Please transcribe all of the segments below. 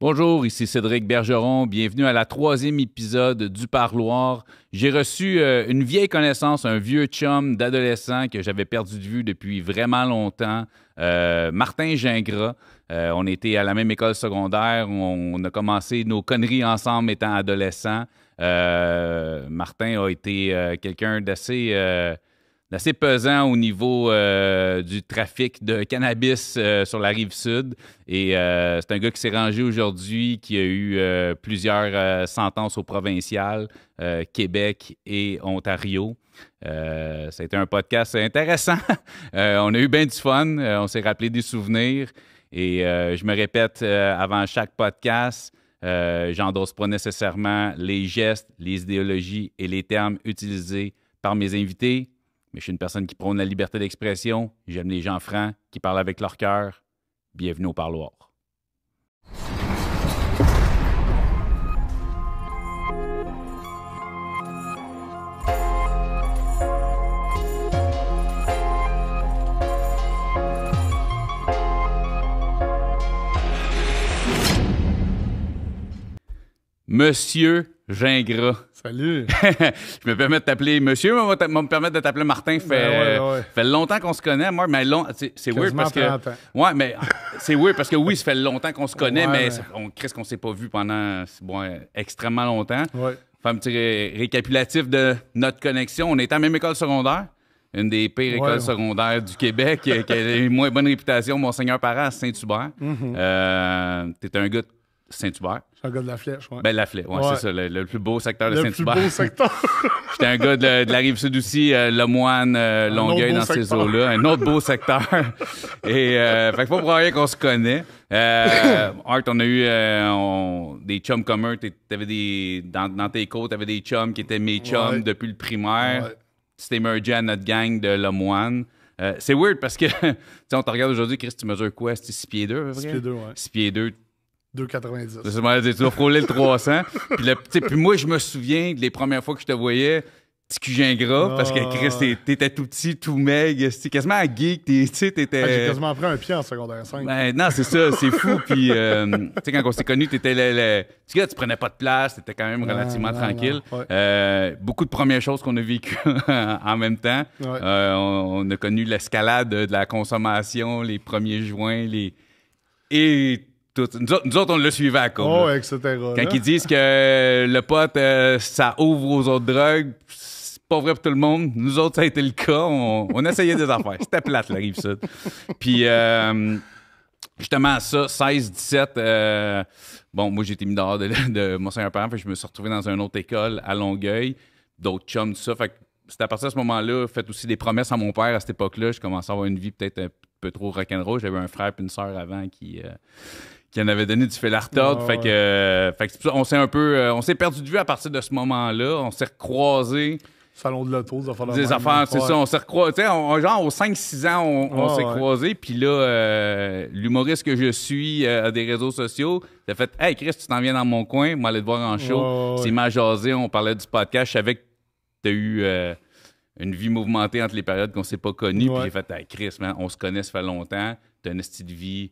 Bonjour, ici Cédric Bergeron. Bienvenue à la troisième épisode du Parloir. J'ai reçu euh, une vieille connaissance, un vieux chum d'adolescent que j'avais perdu de vue depuis vraiment longtemps, euh, Martin Gingras. Euh, on était à la même école secondaire, on, a commencé nos conneries ensemble étant adolescent. Martin a été quelqu'un d'assez assez pesant au niveau euh, du trafic de cannabis euh, sur la rive sud. Et euh, c'est un gars qui s'est rangé aujourd'hui, qui a eu plusieurs sentences au provincial, Québec et Ontario. ça a été un podcast intéressant. on a eu bien du fun. on s'est rappelé des souvenirs. Et je me répète avant chaque podcast, j'endosse pas nécessairement les gestes, les idéologies et les termes utilisés par mes invités mais je suis une personne qui prône la liberté d'expression, j'aime les gens francs, qui parlent avec leur cœur. Bienvenue au parloir. Monsieur Gingras. Salut. je me permets de t'appeler monsieur, mais me permettre de t'appeler Martin. Ça ben euh, fait longtemps qu'on se connaît, moi, mais c'est weird parce que. Ouais, mais ah, c'est weird parce que oui, ça fait longtemps qu'on se connaît, mais, on crée ce qu'on s'est pas vu pendant extrêmement longtemps. Fait un petit récapitulatif de notre connexion. On était à même école secondaire une des pires écoles secondaires du Québec, euh, qui a une moins bonne réputation, Monseigneur Parent à Saint-Hubert. Mm-hmm. Euh, tu un gars de Saint-Hubert. Je un gars de la flèche, ouais. Ben, la flèche, ouais, c'est ça, le, plus beau secteur de Saint-Hubert. Le plus beau secteur. J'étais un gars de, la rive sud aussi, euh, Le Moine, euh, Longueuil, dans ces eaux-là. Un autre beau secteur. Et, euh, fait que pas pour rien qu'on se connaît. Art, on a eu des chums communs. des, dans, tes côtes, t'avais des chums qui étaient mes chums depuis le primaire. Tu t'es à notre gang de Le Moine. c'est weird parce que, tu on te regarde aujourd'hui, Chris, tu mesures quoi? C'est 6 pieds 2, 6 pieds 2, ouais. pieds 2,90. C'est tu vas frôler le 300. puis, le, puis moi, je me souviens des premières fois que je te voyais, petit cul gras, ah. parce que Chris, t'étais tout petit, tout c'était quasiment un geek, t'étais... Ah, j'ai quasiment pris un pied en secondaire 5. Ben, non, c'est ça, c'est fou, puis euh, tu sais, quand on s'est connus, t'étais le... Tu tu prenais pas de place, t'étais quand même relativement tranquille. Euh, beaucoup de premières choses qu'on a vécues en même temps. Euh, on, on, a connu l'escalade de la consommation, les premiers joints, les... Et nous autres, on le suivait à cause. Oh, Quand ils disent que le pote, euh, ça ouvre aux autres drogues, c'est pas vrai pour tout le monde. Nous autres, ça a été le cas. On, essayait des affaires. C'était plate, la rive sud. Puis, euh, justement, ça, 16-17, euh, bon, moi, j'étais mis dehors de, mon soeur Parent, je me suis retrouvé dans une autre école à Longueuil, d'autres chums, tout ça. Fait à partir de ce moment-là, fait aussi des promesses à mon père à cette époque-là. Je commençais à avoir une vie peut-être un peu trop rock'n'roll. J'avais un frère et une sœur avant qui qui en avait donné du fil à ah fait que, fait que on s'est un peu. Euh, on s'est perdu de vue à partir de ce moment-là. On s'est recroisés. Salon de l'auto, des affaires Des affaires, c'est ça. On s'est recroisés. sais, genre, aux 5-6 ans, on, ah s'est croisé. Puis là, euh, l'humoriste que je suis à euh, des réseaux sociaux, il a fait Hey Chris, tu t'en viens dans mon coin, on aller te voir en show. c'est ma on parlait du podcast. Je savais que t'as eu une vie mouvementée entre les périodes qu'on s'est pas connues. Puis j'ai fait, hey, Chris, on se connaît, ça fait longtemps. T'as un style de vie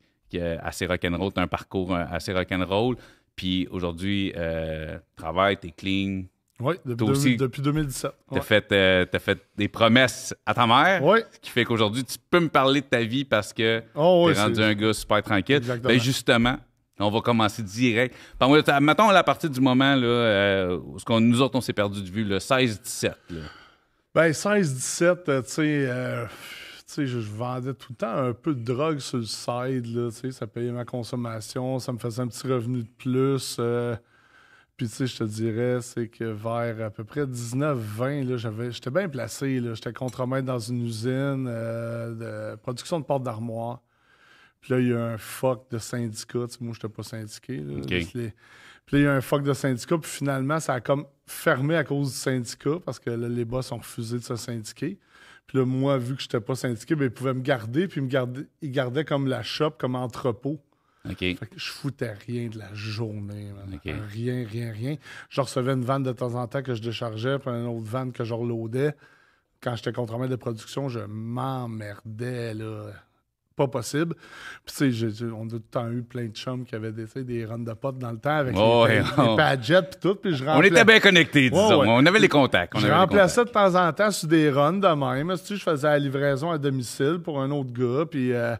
assez rock'n'roll, tu un parcours euh, assez rock'n'roll. Puis aujourd'hui, euh, travail, t'es clean. Oui, depuis, 2017. T'as fait, euh, as fait des promesses à ta mère. qui fait qu'aujourd'hui, tu peux me parler de ta vie parce que ah t'es rendu un gars super tranquille. Exactement. Ben, justement, on va commencer direct. Maintenant, mettons, partie du moment là, où nous autres, on s'est perdu de vue, le 16-17. Ben, 16-17, tu sais je, vendais tout le temps un peu de drogue sur le side, là, ça payait ma consommation, ça me faisait un petit revenu de plus. Euh. puis, tu je te dirais, c'est que vers à peu près 19-20, j'avais, j'étais bien placé, là, j'étais contremaître dans une usine euh, de production de portes d'armoire. Puis là, il y a un fuck de syndicat. moi, je n'étais pas syndiqué. Puis, là, il y a un fuck de syndicat. Puis finalement, ça a comme fermé à cause du syndicat parce que les boss ont refusé de se syndiquer. Puis là, moi, vu que je n'étais pas syndiqué, ben, ils pouvaient me garder, puis me garder, ils gardaient comme la shop, comme entrepôt. OK. Fait que je foutais rien de la journée. Rien, rien, rien. Je recevais une vanne de temps en temps que je déchargeais, puis une autre vanne que je reloadais. Quand j'étais contre de production, je m'emmerdais, là pas possible. Puis, tu sais, on a tout le temps eu plein de chums qui avaient des, des runs de potes dans le temps avec des les, tout. Puis je On était bien connectés, disons. On avait les contacts. On je remplaçais de temps en temps sur des runs de même. Tu sais, je faisais la livraison à domicile pour un autre gars. Puis. Euh,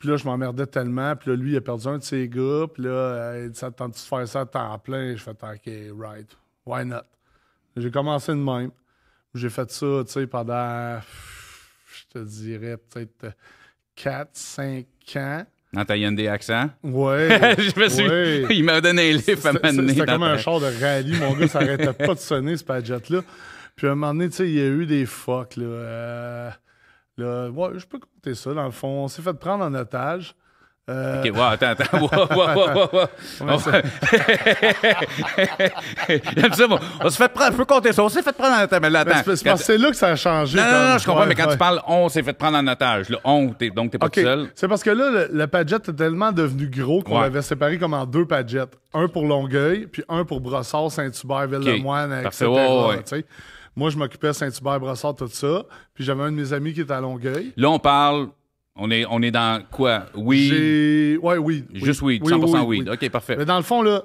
puis là, je m'emmerdais tellement. Puis là, lui, il a perdu un de ses gars. Puis là, euh, il dit Ça de faire ça à temps plein. Je fais OK, right. Why not? J'ai commencé de même. J'ai fait ça, tu sais, pendant, je te dirais, peut-être euh, 4, 5 ans. Dans ta Hyundai Accent? Ouais. je me suis... Il m'a donné un livre à m'amener. C'était comme un char de rallye. Mon gars, ça n'arrêtait pas de sonner, ce Padgett-là. Puis à un moment donné, tu sais, il y a eu des fucks, là. Euh, là je peux compter ça, dans le fond. On s'est fait prendre en otage. Euh, OK, wow, attends, attends. Wow, wow, on, on se fait prendre, on peut compter ça. On s'est fait prendre en otage. Mais là, attends. C'est là que ça a changé. Non, non, non, je comprends, mais quand tu parles on s'est fait prendre en otage. Là, on, es, donc t'es pas okay. tout seul. C'est parce que là, le, le est tellement devenu gros qu'on ouais. l'avait séparé comme en deux pagettes, Un pour Longueuil, puis un pour Brossard, Saint-Hubert, Ville-le-Moine, okay. etc. sais, Moi, je m'occupais Saint-Hubert, Brossard, tout ça. Puis j'avais un de mes amis qui était à Longueuil. Là, on parle on est, on est dans quoi? Oui. Ouais, oui. Juste oui, 100% oui, oui. OK, parfait. Mais dans le fond, là,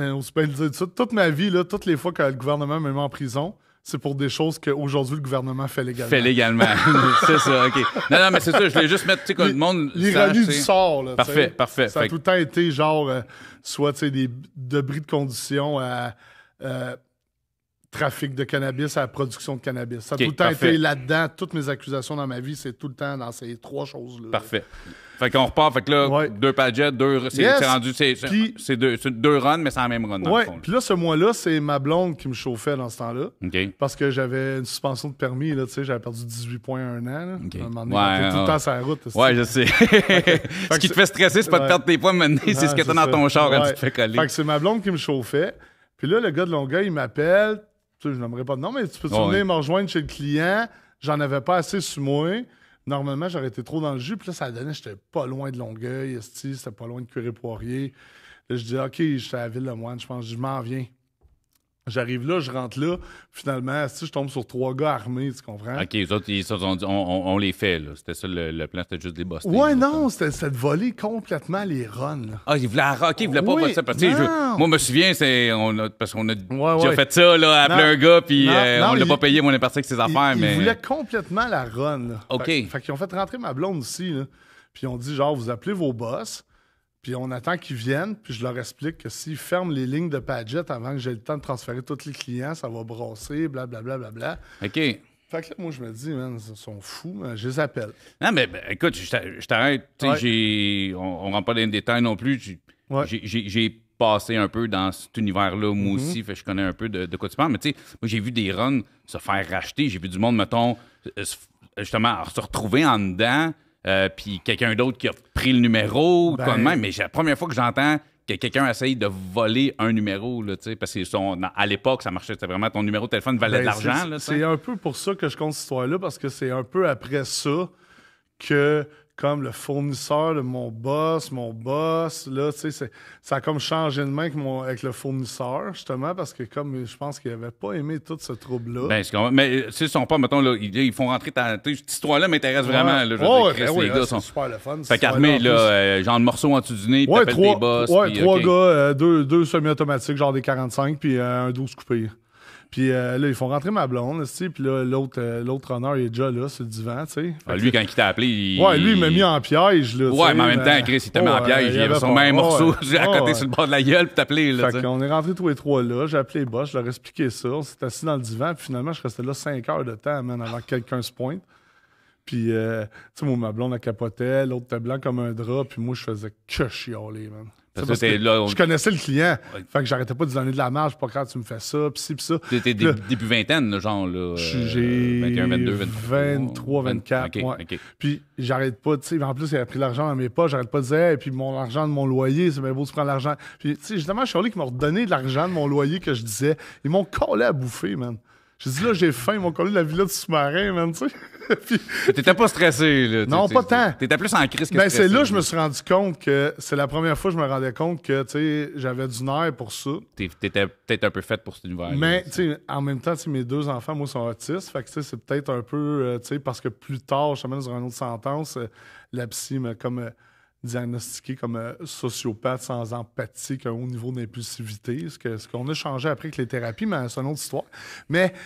euh, on se peut le dire ça, toute ma vie, là, toutes les fois que le gouvernement m'a mis en prison, c'est pour des choses qu'aujourd'hui le gouvernement fait légalement. Fait légalement. c'est ça, OK. Non, non, mais c'est ça, je voulais juste mettre, tu sais, comme le monde. L'ironie du sort, là. Parfait, parfait. Ça a tout le temps été genre, euh, soit, tu sais, des debris de conditions à. Euh, trafic de cannabis à la production de cannabis. Ça a tout le temps été là-dedans. Toutes mes accusations dans ma vie, c'est tout le temps dans ces trois choses-là. Parfait. Fait qu'on repart, fait que là, deux pages, deux. C'est rendu. C'est deux, deux, runs, mais c'est la même run. Oui. Puis là, ce mois-là, c'est ma blonde qui me chauffait dans ce temps-là. Parce que j'avais une suspension de permis, là, tu sais, j'avais perdu 18 points un an. À un moment donné, tout le temps sur la route. ouais, je sais. ce qui te fait stresser, c'est pas de perdre tes points, mais c'est ce que t'as dans ton char quand tu te fais coller. Fait que c'est ma blonde qui me chauffait. Puis là, le gars de Longueuil, il m'appelle tu sais, je n'aimerais pas Non, mais tu peux venir me rejoindre chez le client. J'en avais pas assez sur moi. Normalement, j'aurais été trop dans le jus. Puis là, ça donnait, j'étais pas loin de Longueuil, c'était pas loin de Curé-Poirier. je dis, OK, je suis à la ville de Moine, je pense, je m'en viens. J'arrive là, je rentre là, finalement, si je tombe sur trois gars armés, tu comprends? OK, les autres, ils se sont dit, on, les fait, là. C'était ça le, plan, c'était juste des boss. Ouais, non, c'était de voler complètement les runs. Ah, ils voulaient, OK, ils voulaient pas passer. Parce moi, je me souviens, c'est, on parce qu'on a déjà fait ça, là, appelé un gars, puis euh, non, on l'a pas payé, mais on est parti avec ses affaires. Ils, mais... ils voulaient complètement la run, OK. Fait, qu'ils ont fait rentrer ma blonde ici, là. Puis ils ont dit, genre, vous appelez vos boss, puis on attend qu'ils viennent, puis je leur explique que s'ils ferment les lignes de Padgett avant que j'ai le temps de transférer tous les clients, ça va brosser, blablabla. Bla, OK. Fait que là, moi, je me dis, man, ils sont fous, je les appelle. Non, mais ben, écoute, je t'arrête. On, on rentre pas dans les détails non plus. J'ai passé un peu dans cet univers-là, moi mm-hmm. aussi. Fait je connais un peu de, de quoi tu parles. Mais tu sais, moi, j'ai vu des runs se faire racheter. J'ai vu du monde, mettons, euh, justement, se retrouver en dedans euh, puis quelqu'un d'autre qui a pris le numéro, ben. Mais c'est la première fois que j'entends que quelqu'un essaye de voler un numéro, là, parce que à l'époque, ça marchait, c'était vraiment ton numéro de téléphone valait ben, de l'argent. C'est un peu pour ça que je compte cette histoire-là, parce que c'est un peu après ça que comme le fournisseur de mon boss, mon boss. Là, tu sais, ça a comme changé de main avec, le fournisseur, justement, parce que comme je pense qu'il n'avait pas aimé tout ce trouble-là. Ben, mais euh, tu sais, ils sont pas, mettons, là, ils, font rentrer ta. Cette histoire-là m'intéresse vraiment. Là, je les gars sont. super le fun. Fait qu'armé, là, euh, genre de morceau en dessous du nez, puis trois boss. Ouais, trois gars, euh, deux, deux semi-automatiques, genre des 45, puis un 12 coupé. Puis euh, là, ils font rentrer ma blonde, puis là, l'autre, euh, runner l'autre honneur, il est déjà là, sur le divan, tu sais. Ah, lui, quand il t'a appelé, il... Ouais, lui, il m'a mis en piège, Ouais, mais en même temps, Chris, il t'a mis en piège, il avait son même morceau à côté sur le bord de la gueule, puis t'as appelé, là, Fait qu'on est rentrés tous les trois là, j'ai appelé Boss, je leur ai expliqué ça, on s'est assis dans le divan, puis finalement, je restais là cinq heures de temps, avant que quelqu'un se pointe. Puis, euh, tu sais, ma blonde, elle capotait, l'autre était blanc comme un drap, puis moi, je faisais que chialer, man. Je connaissais le client. Fait que j'arrêtais pas de lui donner de la marge Pas quand tu me fais ça, pis ci, pis ça. T'étais début, vingtaine, genre, là. Euh, j'ai. 21, 22, 23. 23 24. 20... Puis j'arrête pas, tu sais. En plus, il a pris l'argent à mes pas. J'arrête pas de dire, et puis mon argent de mon loyer, c'est bien beau, tu prends l'argent. Puis, tu sais, justement, allé qui m'ont redonné de l'argent de mon loyer que je disais. Ils m'ont collé à bouffer, man. J'ai dit, là, j'ai faim, ils m'ont collé la villa du sous-marin, même tu sais. Puis... T'étais pas stressé, là. Non, pas tant. T'étais plus en crise que ben, c'est là que je me suis rendu compte que c'est la première fois que je me rendais compte que, tu sais, j'avais du nerf pour ça. T'étais peut-être un peu faite pour cet univers. Mais, tu sais, en même temps, mes deux enfants, moi, sont autistes. Fait que, tu sais, c'est peut-être un peu, euh, tu sais, parce que plus tard, je suis dans sur une autre sentence, euh, la psy m'a comme. Euh, diagnostiqué comme euh, sociopathe sans empathie, qu'un haut niveau d'impulsivité, ce qu'on a changé après avec les thérapies, mais c'est une autre histoire. Mais, tu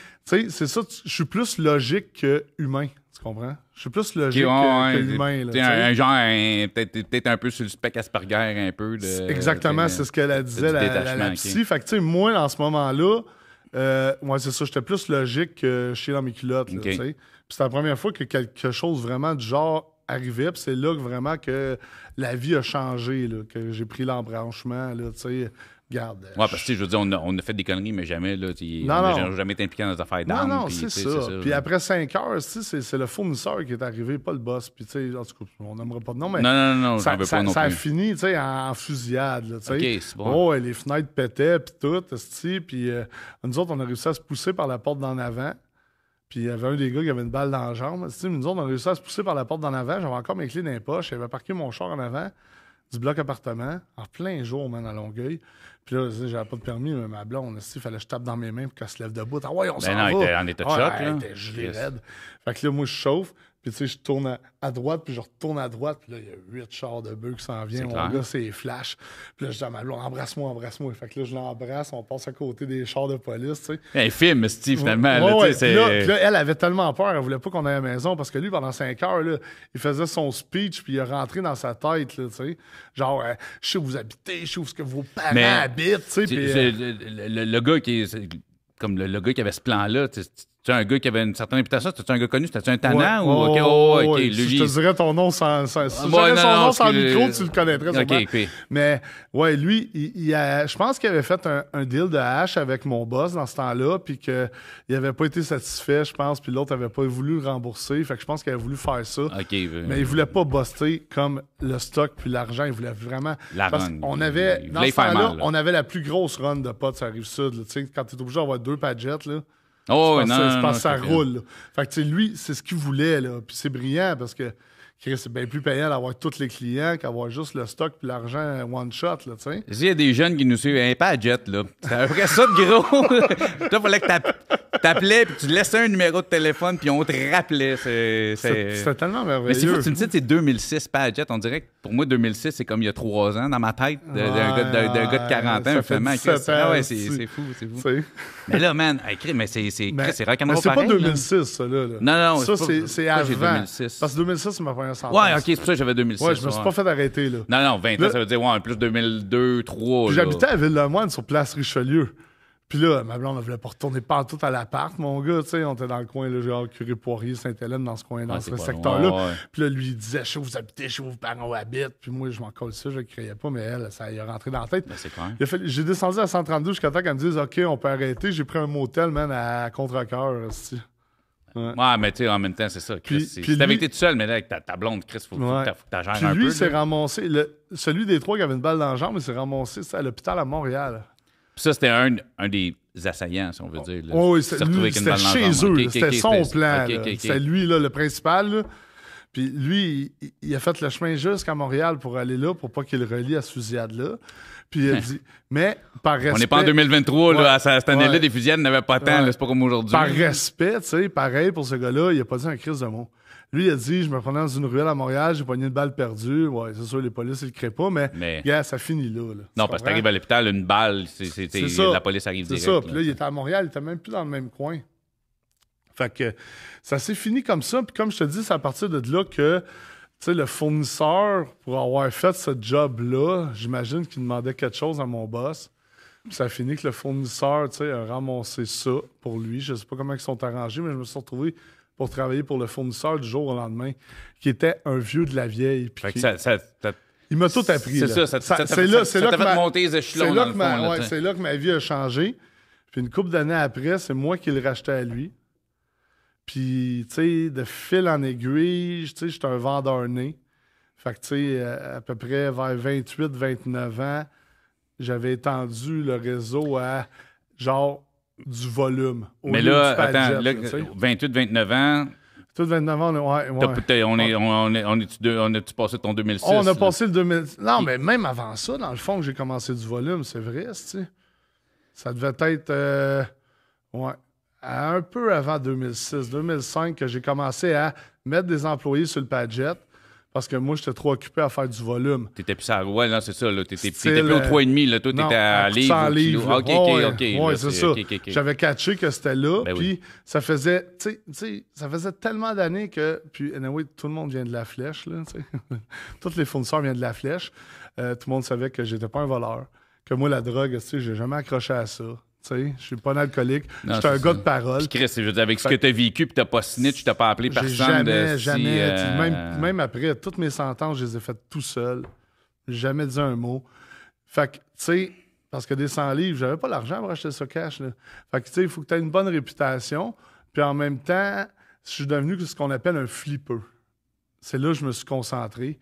sais, c'est ça, je suis plus logique que humain, tu comprends? Je suis plus logique qu'humain. que, humain. un, un, genre, peut-être un peu sur le spec Asperger, un peu. De, exactement, c'est ce qu'elle disait, la, la, psy. Fait que, tu sais, moi, en ce moment-là, moi, euh, c'est ça, j'étais plus logique que chez dans mes culottes, tu sais. c'est la première fois que quelque chose vraiment du genre puis c'est là que vraiment que la vie a changé, là, que j'ai pris l'embranchement, tu sais. Garde. Euh, ouais, parce que je veux dire, on a, on a, fait des conneries, mais jamais, là, non, jamais été impliqué dans les affaires d'armes. Non, non, c'est ça. Puis après cinq heures, c'est le fournisseur qui est arrivé, pas le boss. Puis, tu sais, on n'aimerait pas de nom, mais. Non, non, non, ça, a fini, tu sais, en, fusillade, tu sais. bon. Oh, les fenêtres pétaient, puis tout, puis euh, nous autres, on a réussi à se pousser par la porte d'en avant. Puis il y avait un des gars qui avait une balle dans la jambe. Tu nous autres, on a réussi à se pousser par la porte d'en avant. J'avais encore mes clés dans les poches. J'avais parqué mon char en avant du bloc appartement, en plein jour, man, à Longueuil. Puis là, j'avais pas de permis, mais ma blonde, il fallait que je tape dans mes mains pour qu'elle se lève debout. Ah ouais, on ben s'en va. Était en état de choc. était gelée raide. Fait que là, moi, je chauffe. Puis tu sais, je tourne à, droite, puis je retourne à droite, puis là, il y a huit chars de bœufs qui s'en viennent. Mon gars, c'est flash. Puis là, je dis à ma embrasse-moi, embrasse-moi. Fait que là, je l'embrasse, on passe à côté des chars de police, tu sais. Elle film Steve, finalement. là, Puis là, elle avait tellement peur, elle voulait pas qu'on aille à la maison, parce que lui, pendant cinq heures, là, il faisait son speech, puis il est rentré dans sa tête, là, tu sais. Genre, euh, je sais où vous habitez, je sais où ce que vos parents habitent, tu sais. Puis, euh, le, gars qui est, Comme le, le gars qui avait ce plan-là, tu sais tu un gars qui avait une certaine réputation, c'était un gars connu, c'était un tannant ou oh, oh, oh, Je te dirais ton nom sans, ah, son nom sans micro, tu le connaîtrais Mais ouais, lui, il, a, je pense qu'il avait fait un, deal de hache avec mon boss dans ce temps-là, puis qu'il n'avait pas été satisfait, je pense, puis l'autre n'avait pas voulu le rembourser. Fait que je pense qu'il avait voulu faire ça. mais il voulait pas buster comme le stock puis l'argent. Il voulait vraiment. parce qu'on avait, dans ce temps-là, on avait la plus grosse run de potes, ça arrive sud. quand tu es obligé d'avoir deux pagettes, là. Oh, je ça, je pense que ça roule. Fait que, lui, c'est ce qu'il voulait, là. Puis c'est brillant parce que c'est bien plus payant d'avoir tous les clients qu'avoir juste le stock et l'argent one shot, là, y a des jeunes qui nous suivent, un pas jet, là. C'est à peu ça de gros. Toi, fallait que tu t'appelais puis tu laissais un numéro de téléphone puis on te rappelait. C'est tellement merveilleux. Mais si tu me dis, c'est 2006, pas jet. On dirait que pour moi, 2006, c'est comme il y a trois ans dans ma tête d'un gars, de 40 ans, finalement. Ah ouais, c'est fou, c'est fou. Mais là, man, écrit, mais c'est c'est rock'n'roll. Mais c'est pas 2006, ça, là. Non, non, ça, c'est avant. Parce que 2006, c'est ma première Ouais, ok, c'est pour ça que j'avais 2006. Ouais, je me suis pas fait arrêter, là. Non, non, 20 ans, ça veut dire, ouais, plus 2002, 3. J'habitais à Ville-le-Moine, sur Place Richelieu. Puis là, ma blonde, elle voulait pas retourner partout à l'appart, mon gars, tu sais. On était dans le coin, là, genre Curie-Poirier, Sainte-Hélène, dans ce coin, dans ce secteur-là. Puis là, lui, il disait, où vous habitez, où vous parents habitent. Puis moi, je m'en colle ça, je ne criais pas, mais elle, ça y est rentré dans la tête. Ben, j'ai descendu à 132 jusqu'à temps qu'elle me dise, OK, on peut arrêter. J'ai pris un motel, man, à contre-coeur, Ouais, mais tu sais, en même temps, c'est ça. Chris, puis, puis t'avais été tout seul, mais là, avec ta, blonde, Chris, faut, que tu gères un peu. Puis Lui, s'est ramassé. Le... Celui des trois qui avait une balle dans la jambe, il s'est ramassé à l'hôpital à Montréal. Puis ça, c'était un, un des assaillants, si on veut dire. oh, oui, c'était chez eux. c'était son plan. c'est lui, là, le principal. Puis lui, il, il, a fait le chemin jusqu'à Montréal pour aller là, pour pas qu'il relie à ce fusillade-là. Puis a dit, mais par respect. On n'est pas en 2023, là, à cette année-là, les des fusillades n'avaient pas tant, c'est pas comme aujourd'hui. Par respect, tu sais, pareil pour ce gars-là, il a pas dit un crise de mots. Lui, il a dit, je me prenais dans une ruelle à Montréal, j'ai pogné une balle perdue. Ouais, c'est sûr, les polices, ils le créent pas, mais, mais... ça finit là. là. non, parce que t'arrives à l'hôpital, une balle, c'est, la police arrive direct. C'est ça, puis là, il était à Montréal, il était même plus dans le même coin. Fait que ça s'est fini comme ça, puis comme je te dis, c'est à partir de là que le fournisseur, pour avoir fait ce job-là, j'imagine qu'il demandait quelque chose à mon boss. Puis ça finit que le fournisseur, tu sais, a ramassé ça pour lui. Je ne sais pas comment ils sont arrangés, mais je me suis retrouvé pour travailler pour le fournisseur du jour au lendemain, qui était un vieux de la vieille. il m'a tout appris. C'est ça, ça, t'a c'est là, ma, C'est là que ma vie a changé. Puis une couple d'années après, c'est moi qui le rachetais à lui. Puis, tu sais, de fil en aiguille, tu sais, j'étais un vendeur né. Fait que, tu sais, à peu près vers 28, 29 ans, j'avais étendu le réseau à genre du volume. Au Mais là, attends, 28, 29 ans. 28, 29 ans, Ouais, ouais. Ah. On, est, on, est, on, est, on, tu passé ton 2006? On a passé le 2006. Non, mais même avant ça, dans le fond, j'ai commencé du volume, c'est vrai, tu sais. Ça devait être. Euh, ouais un peu avant 2006, 2005, que j'ai commencé à mettre des employés sur le Padjet parce que moi, j'étais trop occupé à faire du volume. T'étais plus à. Ouais, non, c'est ça. T'étais plus au 3,5. Là. Toi, euh, t'étais à livre. Ah, OK, OK, OK. Ouais, c'est ça. J'avais catché que c'était là. Ben puis ça faisait. Tu sais, ça faisait tellement d'années que. Puis, tout le monde vient de la flèche, là. Tous les fournisseurs viennent de la flèche. Euh, tout le monde savait que j'étais pas un voleur. Que moi, la drogue, tu sais, j'ai jamais accroché à ça. Je suis pas un alcoolique. Je suis un gars de parole. avec ce que tu as vécu, tu t'as pas signé, tu n'as pas appelé personne. Jamais, jamais. Euh, même, après toutes mes sentences, je les ai faites tout seul. Jamais dit un mot. Fait que, tu sais, parce que des 100 livres, j'avais pas l'argent pour acheter ce cash. Là. Fait que, tu sais, il faut que tu aies une bonne réputation. Puis en même temps, je suis devenu ce qu'on appelle un flipper c'est là que je me suis concentré.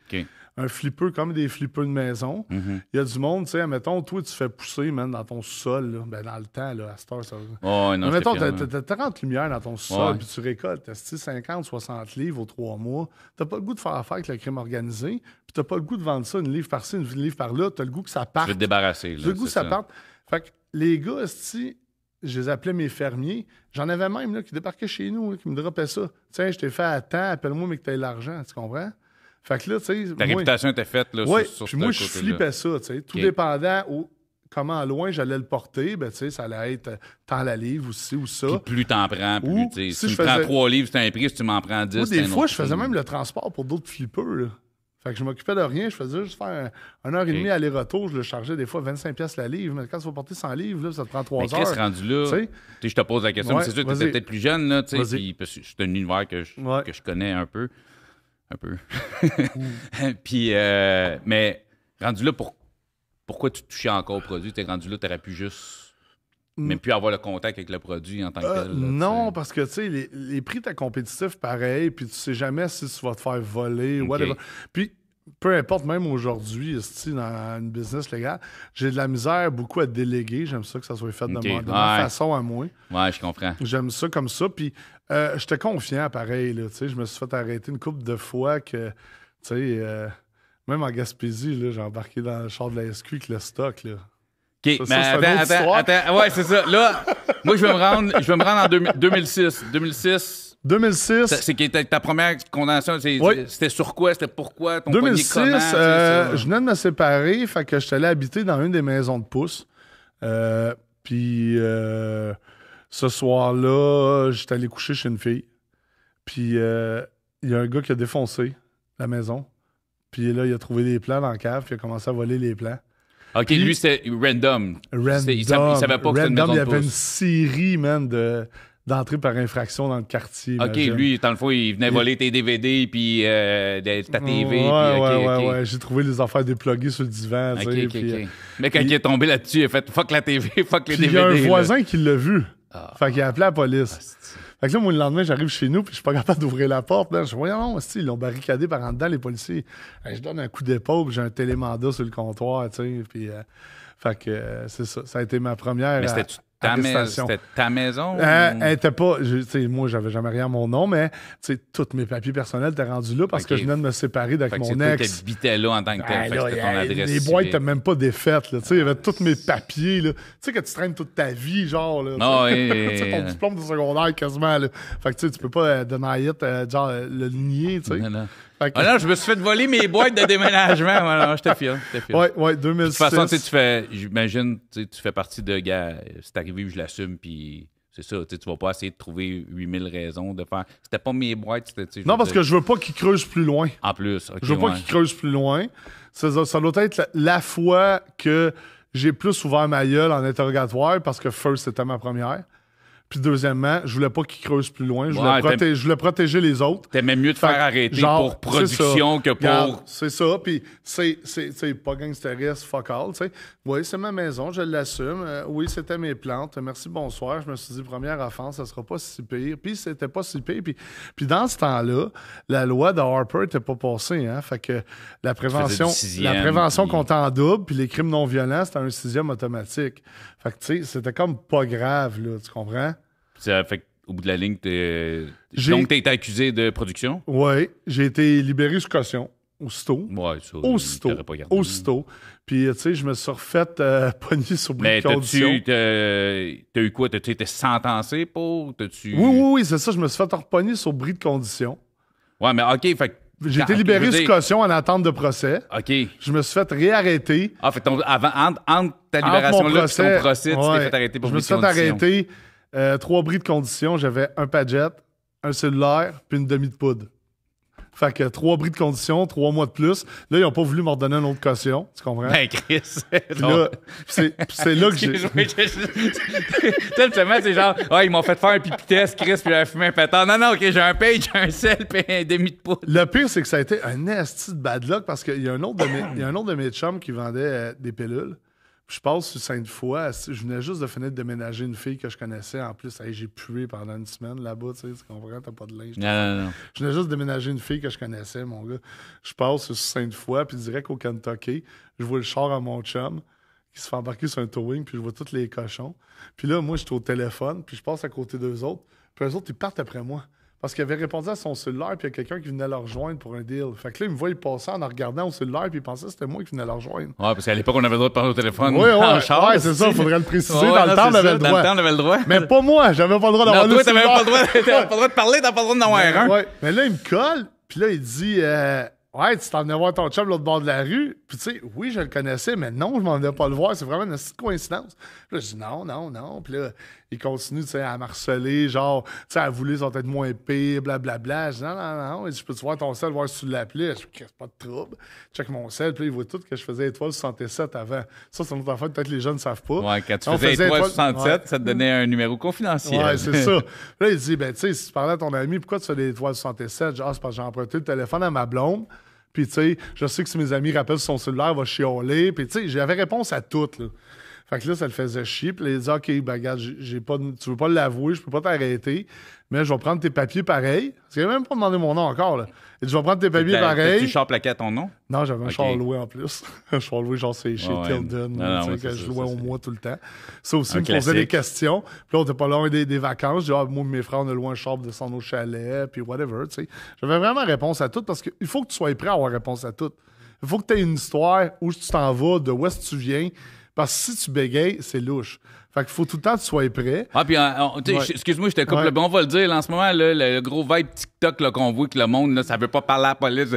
Un flipper comme des flippeurs de maison. Mhm. Il y a du monde, tu sais, mettons, toi, tu fais pousser, man, dans ton sol, Ben, dans le temps, là, à cette heure, ça. Oh, non, mettons, t'as 30 lumières dans ton sol, puis tu récoltes, t'as 50, 60 livres aux trois mois. T'as pas le goût de faire affaire avec le crime organisé, puis t'as pas le goût de vendre ça une livre par-ci, une livre par-là. Tu as le goût que ça parte. Tu te débarrasser, as le goût que ça, parte. Fait que les gars, si je les appelais mes fermiers. J'en avais même là, qui débarquaient chez nous, qui me droppaient ça. Tiens, je t'ai fait à temps, appelle-moi, mais que t'aies l'argent, tu comprends? Fait que là, tu sais. Ta réputation était faite, là, ouais, puis moi, je flippais ça, tu sais. Tout dépendant au, comment loin j'allais le porter, ben, tu sais, ça allait être euh, tant la livre ou ci ou ça. Puis plus t'en prends, plus, tu sais. Si, tu me prends trois livres, c'est un prix. Si tu m'en prends dix, des fois, je faisais même le transport pour d'autres flippeurs, fait que je m'occupais de rien, je faisais juste faire un, heure et demie aller-retour, je le chargeais des fois 25 pièces la livre, mais quand ça faut porter 100 livres, là, ça te prend 3 mais heures. Mais rendu là, je te pose la question, c'est sûr que tu étais peut-être plus jeune, là, tu sais, puis c'est un univers que je, connais un peu, un peu. Mm. puis, euh, mais rendu là, pour, pourquoi tu touchais encore au produit? T'es rendu là, t'aurais pu juste même plus avoir le contact avec le produit en tant que euh, tel. non, parce que tu sais, les, prix t'es compétitif pareil, puis tu sais jamais si tu vas te faire voler, whatever. Puis peu importe, même aujourd'hui, dans une business légale, j'ai de la misère beaucoup à déléguer. J'aime ça que ça soit fait de, ma, façon à moi. Ouais, je comprends. J'aime ça comme ça. Puis euh, j'étais confiant pareil. je me suis fait arrêter une couple de fois que, tu sais, euh, même en Gaspésie, j'ai embarqué dans le char de la SQ avec le stock. Là. OK, mais attends, attends, attends, Ouais, c'est ça. Là, moi, je vais me rendre, je vais me rendre en 2006. 2006. 2006. C'est ta première condamnation. C'était sur quoi? C'était pourquoi? Ton 2006, euh, je venais de me séparer. Fait que je suis allé habiter dans une des maisons de pouce. Euh, puis euh, ce soir-là, j'étais allé coucher chez une fille. Puis il y a un gars qui a défoncé la maison. Puis là, il a trouvé des plans dans la cave. Puis il a commencé à voler les plans. OK, lui, c'était random. Random. Il savait, pas que c'était Random, il y avait une série, man, de d'entrée par infraction dans le quartier. OK, lui, tant le fois, il venait voler tes DVD puis euh, ta TV. Ouais, puis, ouais, ouais, J'ai trouvé les affaires déploguées sur le divan. Okay, sais, puis, euh, Mais quand il... est tombé là-dessus, il a fait « fuck la TV, fuck les DVD ». il y a un voisin qui l'a vu. Ah. Fait qu'il a appelé la police. Ah, fait que moi, le lendemain, j'arrive chez nous, puis je suis pas capable d'ouvrir la porte. Là. Je dis, voyons, aussi, ils l'ont barricadé par en dedans, les policiers. je donne un coup d'épaule, j'ai un télémandat sur le comptoir, tu sais. Puis, euh, fait que euh, c'est ça. Ça a été ma première. Mais c'était ta maison? Euh, pas. Je, moi, j'avais jamais rien à mon nom, mais tous mes papiers personnels étaient rendus là parce que je venais de me séparer avec mon ex. Tu habitais là en tant que tel. Ben les boîtes n'étaient même pas défaites. Il y avait tous mes papiers. Tu sais, que tu traînes toute ta vie, genre. Là, oh, ton diplôme de secondaire quasiment. Tu Fait tu peux pas euh, donner euh, genre le nier. Ah non, je me suis fait voler mes boîtes de déménagement. Je te fier. Oui, De toute façon, tu fais, j'imagine, tu fais partie de gars, c'est arrivé, je l'assume, puis c'est ça, tu vas pas essayer de trouver 8000 raisons de faire. C'était pas mes boîtes, Non, parce que je veux pas qu'ils creusent plus loin. En plus, Je veux pas qu'ils creusent plus loin. Ça, doit être la, fois que j'ai plus ouvert ma gueule en interrogatoire parce que First, c'était ma première. Puis deuxièmement, je voulais pas qu'ils creusent plus loin. Je voulais, protéger les autres. T'aimais mieux de faire arrêter pour production que pour. C'est ça. Puis c'est pas gangsteriste, fuck all. Oui, c'est ma maison, je l'assume. Euh, oui, c'était mes plantes. Merci, bonsoir. Je me suis dit, première offense, ça sera pas si pire. Puis c'était pas si pire. Puis, dans ce temps-là, la loi de Harper était pas passée. Hein? Fait que la prévention, la prévention double, puis les crimes non violents, c'était un sixième automatique. Fait que, tu sais, c'était comme pas grave, là, tu comprends? Ça fait au bout de la ligne, t'es. Donc, t'as été accusé de production? Oui, j'ai été libéré sous caution. Aussitôt. Ouais, ça, aussitôt. Aussitôt. Puis, tu sais, je me suis refait euh, pogné sur Mais t'as-tu. T'as eu quoi? T'as-tu été sentencé pour? -tu... Oui, oui, oui, c'est ça. Je me suis fait repogner sur bris de condition. Ouais, mais OK, fait j'ai été ah, libéré sous caution en attente de procès. OK. Je me suis fait réarrêter. Ah, fait ton, avant, entre, ta libération et ton procès, tu t'es fait arrêter pour Je me suis fait arrêter euh, trois bris de conditions. J'avais un padjet, un cellulaire, puis une demi de poudre. Fait que trois bris de conditions, trois mois de plus. Là, ils n'ont pas voulu m'ordonner une autre caution. Tu comprends? Ben, Chris. C'est là, que j'ai. Tellement, c'est genre, ouais, ils m'ont fait faire un pipi test, Chris, puis j'ai fumé un pétard. Non, non, OK, j'ai un pain, j'ai un sel, puis un demi de poudre. Le pire, c'est que ça a été un esti de bad luck parce qu'il y, a un autre de mes, y mes chums qui vendait euh, des pilules je passe sur Sainte-Foy. Je venais juste de finir de déménager une fille que je connaissais. En plus, j'ai pué pendant une semaine là-bas. Tu, sais, tu comprends? T'as pas de linge. Je venais juste de déménager une fille que je connaissais, mon gars. Je passe sur Sainte-Foy, puis direct au Kentucky. Je vois le char à mon chum qui se fait embarquer sur un towing, puis je vois tous les cochons. Puis là, moi, je suis au téléphone, puis je passe à côté d'eux autres. Puis eux autres, ils partent après moi. Parce qu'il avait répondu à son cellulaire, puis il y a quelqu'un qui venait leur rejoindre pour un deal. Fait que là, il me voit, il passait en, en regardant au cellulaire, puis il pensait que c'était moi qui venais leur rejoindre. Ouais, parce qu'à l'époque, on avait le droit de parler au téléphone. Oui, oui, c'est ça, il faudrait le préciser. dans, le temps, on avait le droit. dans le temps, on avait le droit. Mais pas moi, j'avais pas le droit d'avoir le toi, t'avais pas, le droit de parler, t'avais pas le droit d'en avoir un. Ouais, mais là, il me colle, puis là, il dit. Euh, Ouais, tu t'en venais voir ton chum l'autre bord de la rue. Puis tu sais, oui, je le connaissais, mais non, je m'en venais pas le voir. C'est vraiment une petite coïncidence. là, je dis non, non, non. Puis là, il continue, tu sais, à marceler, genre, tu sais, à vouloir, ils sont être moins pire, blablabla. Je dis non, non, non. Il dit, je peux te voir ton sel, voir si tu l'appelais. Je dis, pas de trouble. Check mon sel. Puis là, il voit tout que je faisais étoile 67 avant. Ça, c'est une autre affaire, peut-être les jeunes ne savent pas. Ouais, quand tu faisais, faisait étoile 67, ça te donnait un numéro confidentiel. Ouais, c'est ça. là, il dit, ben, tu sais, si tu parlais à ton ami, pourquoi tu fais des 67? Genre, ah, c'est parce que j'ai emprunté le téléphone à ma blonde. Puis, tu sais, je sais que si mes amis rappellent son cellulaire, va chialer. Puis, tu sais, j'avais réponse à toutes. Fait que là, ça le faisait chier. Puis, il disait, OK, bagarre. regarde, j'ai pas, tu veux pas l'avouer, je peux pas t'arrêter mais je vais prendre tes papiers pareil. Parce qu'il même pas demandé mon nom encore. Là. Et je vais prendre tes papiers pareil. Tu char à ton nom? Non, j'avais un okay. char loué en plus. un char loué, genre, c'est chez oh, non, que je louais au mois tout le temps. Ça aussi, me posait des questions. Puis là, on était pas loin des, vacances. Je ah, moi, mes frères, on a loué un char de son au chalet, puis whatever. Tu sais. J'avais vraiment réponse à tout parce qu'il faut que tu sois prêt à avoir réponse à tout. Il faut que tu aies une histoire où tu t'en vas, de où est-ce que tu viens. Parce que si tu bégayes, c'est louche. Fait qu'il faut tout le temps que tu sois prêt. Ah, puis, euh, excuse-moi, je te coupe, le... on va le dire, en ce moment, là, le gros vibe TikTok qu'on voit que le monde, là, ça veut pas parler à la police.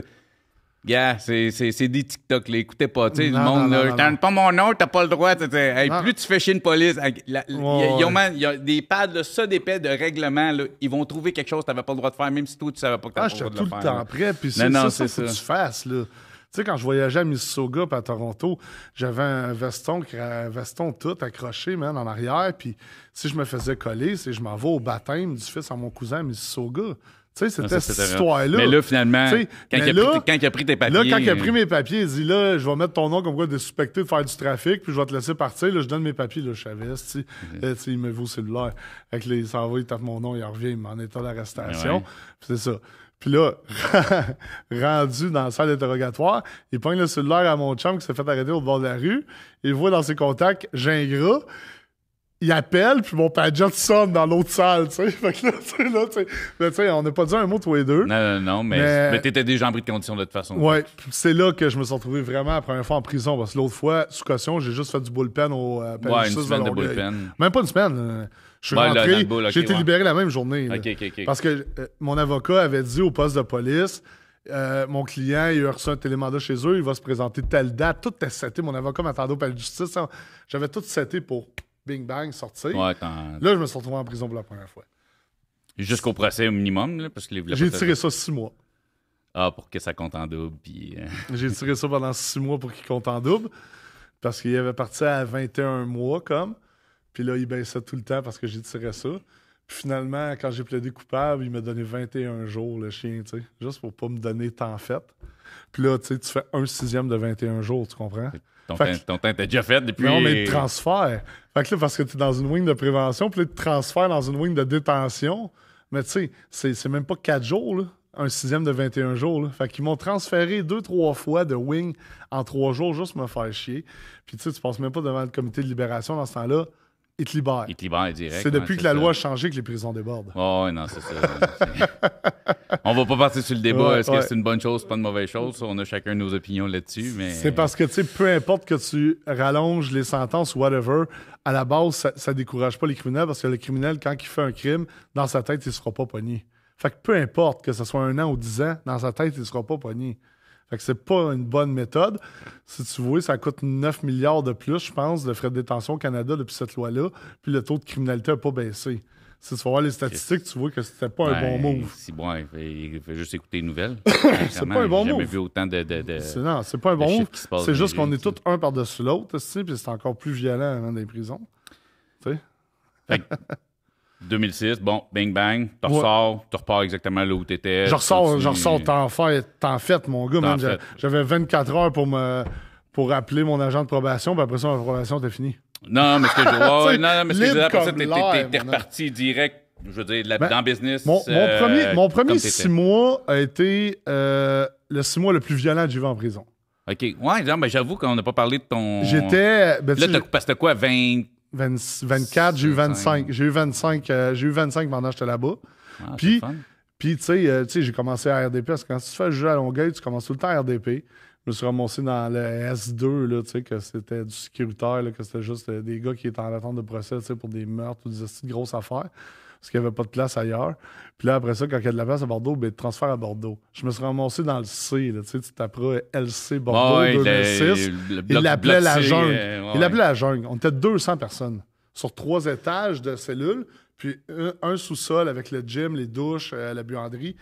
Yeah, c'est des TikTok, l'écoutez Écoutez pas, tu sais, le monde, non, là. pas mon nom, t'as pas le droit, plus tu fais chier une police, il y, a des pads, de ça, des pads de règlement, Ils vont trouver quelque chose que t'avais pas le droit de faire, même si toi, tu savais pas que t'avais ah, pas le droit de le faire. Ah, tout le temps prêt, puis c'est ça, ça, ça, que tu fasses, là. Tu sais, quand je voyageais à Mississauga puis à Toronto, j'avais un veston, un veston tout accroché, man, en arrière. Puis si je me faisais coller, c'est je m'en vais au baptême du fils à mon cousin à Mississauga. Tu sais, ah, c'était cette histoire-là. Mais là, finalement, quand, il a, pris, tes papiers. Là, quand il a pris mes papiers, il dit là, je vais mettre ton nom comme quoi de suspecté de faire du trafic, puis je vais te laisser partir. Là, je donne mes papiers, là, Chavez. Mhm. Euh, tu sais, il me vaut au cellulaire. Fait que il va, il tape mon nom, il revient, il m'en est à l'arrestation. puis c'est ça. Puis là, rendu dans la salle d'interrogatoire, il pogne le cellulaire à mon chum qui s'est fait arrêter au bord de la rue. Il voit dans ses contacts Gingras. Il appelle, puis mon père sonne dans l'autre salle, tu sais. Fait que là, tu sais, on n'a pas dit un mot toi les deux. Non, non, non, mais, mais... t'étais déjà en bris de condition de toute façon. Ouais, c'est là que je me suis retrouvé vraiment la première fois en prison, parce que l'autre fois, sous caution, j'ai juste fait du bullpen au euh, Ouais, une semaine de, bullpen. Même pas une semaine. Euh, je suis j'ai été libéré la même journée. parce que euh, mon avocat avait dit au poste de police, euh, mon client, il a reçu un télémanda chez eux, il va se présenter telle date. Tout était seté. Mon avocat m'attendait au palais de justice. Hein. J'avais tout seté pour bing bang sortir. là, je me suis retrouvé en prison pour la première fois. Jusqu'au procès au minimum, parce J'ai tiré ça six mois. Ah, pour que ça compte en double, euh, J'ai tiré ça pendant six mois pour qu'il compte en double, parce qu'il avait parti à 21 mois, comme. Puis là, il baissait tout le temps parce que j'ai tiré ça. Puis finalement, quand j'ai plaidé coupable, il m'a donné 21 jours, le chien, tu sais, juste pour pas me donner tant fait. Puis là, tu sais, tu fais un sixième de 21 jours, tu comprends? Ton, teint temps était déjà fait depuis. Non, mais transfert. Fait que là, parce que tu es dans une wing de prévention, puis là, tu transfères dans une wing de détention. Mais tu sais, c'est même pas quatre jours, là, un sixième de 21 jours. Là. Fait qu'ils m'ont transféré deux, trois fois de wing en trois jours, juste pour me faire chier. Puis tu sais, tu passes même pas devant le comité de libération dans ce temps-là. Ils te direct. C'est depuis que la loi a changé que les prisons débordent. Oh, non, c'est ça. on va pas partir sur le débat. Est-ce que c'est une bonne chose, pas une mauvaise chose? On a chacun nos opinions là-dessus, mais... C'est parce que, tu sais, peu importe que tu rallonges les sentences ou whatever, à la base, ça, ne décourage pas les criminels parce que le criminel, quand il fait un crime, dans sa tête, il sera pas pogné. Fait que peu importe que ce soit un an ou dix ans, dans sa tête, il sera pas pogné. Fait que c'est pas une bonne méthode. Si tu vois, ça coûte 9 milliards de plus, je pense, le frais de détention au Canada depuis cette loi-là. Puis le taux de criminalité n'a pas baissé. Si tu vas voir les statistiques, tu vois que c'était pas un bon ben, move. Si bon, il fait, juste écouter les nouvelles. c'est pas un bon move. jamais vu autant de. c'est, pas un bon move. C'est juste qu'on est tous un par-dessus l'autre, puis c'est encore plus violent dans les prisons. Tu sais? 2006, bon, bing bang, tu ressors, tu repars exactement là où tu étais. Je ressors, je ressors, t'en fait, t'en fait, mon gars, J'avais 24 heures pour me pour appeler mon agent de probation, puis après ça, ma probation était finie. Non, mais ce que je non, que t'es, reparti direct, je veux dire, de ben, dans business. Mon, euh, premier, mon premier six mois a été euh, le six mois le plus violent que j'ai vu en prison. OK. Ouais, mais j'avoue qu'on n'a pas parlé de ton. J'étais. Ben, là, t'as, quoi, 20. 24, j'ai eu 25. J'ai eu 25, euh, j'ai eu 25 pendant que j'étais là-bas. Ah, puis, puis euh, tu sais, j'ai commencé à RDP parce que quand tu fais le jeu à Longueuil, tu commences tout le temps à RDP. Je me suis remonté dans le S2, là, tu sais, que c'était du sécuritaire, que c'était juste euh, des gars qui étaient en attente de procès pour des meurtres ou des grosses affaires parce qu'il n'y avait pas de place ailleurs. Puis là, après ça, quand il y a de la place à Bordeaux, ben, transfert à Bordeaux. Je me suis ramassé dans le C. tu sais, tu LC Bordeaux 2006. il l'appelait la jungle. Euh, il l'appelait la jungle. On était 200 personnes sur trois étages de cellules, puis un, sous-sol avec le gym, les douches, euh, la buanderie.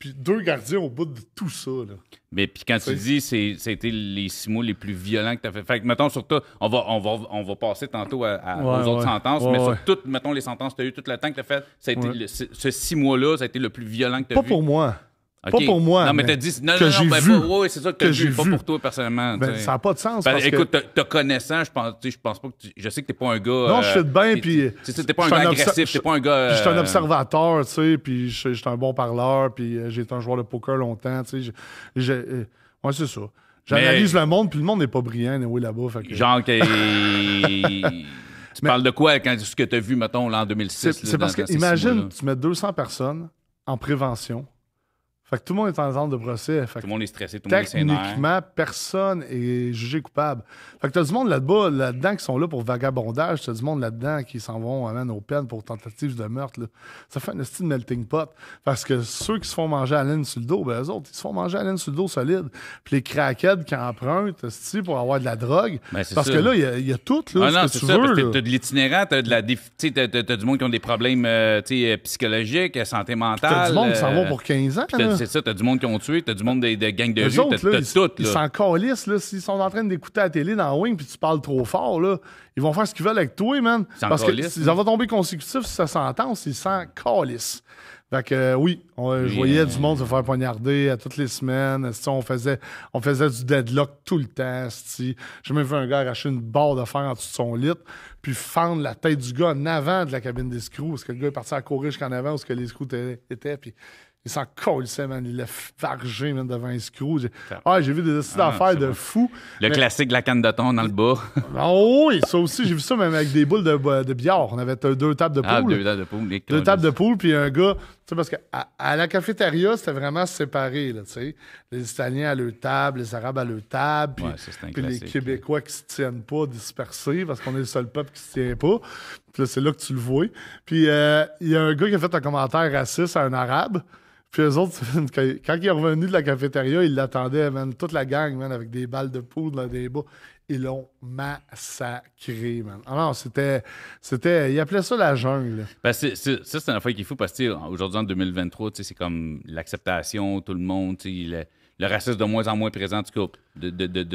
Puis deux gardiens au bout de tout ça. Là. Mais puis quand tu dis c'est c'était les six mois les plus violents que tu as fait. Fait que mettons sur toi, on va, on va, on va passer tantôt à, aux autres sentences, mais sur toutes, mettons les sentences que tu as eues tout le temps que tu as fait, ce, six mois-là, ça a été le plus violent que tu as Pas pour moi. Pas pour moi. Non, mais, t'as dit. que non, ben, vu, oui, c'est ça que, que j'ai vu. Pas pour toi, personnellement. Ben, ça n'a pas de sens. Ben, écoute, que... t'as connaissant, je pense, je pense pas que. Tu, je sais que t'es pas un gars. Non, je euh, suis de bien, puis. Tu sais, t'es pas un gars agressif, t'es pas un gars. Je suis un euh, observateur, tu sais, puis je suis un bon parleur, puis euh, j'ai été un joueur de poker longtemps, tu sais. Moi, c'est ça. J'analyse le monde, puis le monde n'est pas brillant, oui, là-bas. Genre que. Tu parles de quoi quand ce que tu as vu, mettons, l'an 2006? C'est parce que, imagine, tu mets 200 personnes en prévention fait que tout le monde est en train de procès. tout le monde est stressé, tout le monde est Techniquement, personne est jugé coupable. Fait que t'as du monde là-bas, là-dedans qui sont là pour vagabondage, t'as du monde là-dedans qui s'en vont à aux peines pour tentative de meurtre. Ça fait un style melting pot. Parce que ceux qui se font manger à laine sur le dos, ben eux autres, ils se font manger à laine sur le dos solide. Puis les craquettes qui empruntent pour avoir de la drogue. Ben, parce que là, il y, a tout là, ah non, ce que tu ça, veux. t'as de l'itinérant, t'as de la déf... du monde qui ont des problèmes euh, euh, psychologiques, euh, santé mentale. t'as du monde qui s'en va pour 15 ans c'est ça. T'as du monde qui ont tué, t'as du monde des, gangs de rue, t'as, là, tout. Ils là. S'ils sont en train d'écouter la télé dans Wing puis tu parles trop fort, là, ils vont faire ce qu'ils veulent avec toi, man. parce que s'ils en tomber consécutifs, si ça s'entend, ils s'en calissent. Fait que euh, oui, euh, je voyais du euh, monde se faire poignarder à toutes les semaines. On faisait, on faisait du deadlock tout le temps. si J'ai même vu un gars arracher une barre de fer en dessous de son lit, puis fendre la tête du gars en avant de la cabine des screws, parce que le gars est parti à courir jusqu'en avant où que les screws étaient. Puis il s'en colissait, man. Il l'a fargé, même, devant un screw. Ah, j'ai vu des ah, essais d'affaires de fou. Le classique, la canne de thon dans le bas. oh, oui, ça aussi, j'ai vu ça même avec des boules de, de billard. On avait ah, deux tables de poule. Ah, deux tables de poule. Deux tables de puis un gars. Tu sais, parce qu'à à la cafétéria, c'était vraiment séparé, là, tu sais. Les Italiens à leur table, les Arabes à leur table, puis, puis les Québécois qui se tiennent pas dispersés, parce qu'on est le seul peuple qui se tient pas c'est là que tu le vois. Puis euh, il y a un gars qui a fait un commentaire raciste à un arabe. Puis eux autres, quand il est revenu de la cafétéria, il l'attendait, toute la gang, avec des balles de poudre, des bas. Ils l'ont massacré, man. Alors, ah c'était. c'était ils appelaient ça la jungle. Ben, ça, c'est une affaire qu'il faut, parce que aujourd'hui, en 2023, c'est comme l'acceptation, tout le monde, il est le racisme de moins en moins présent, de,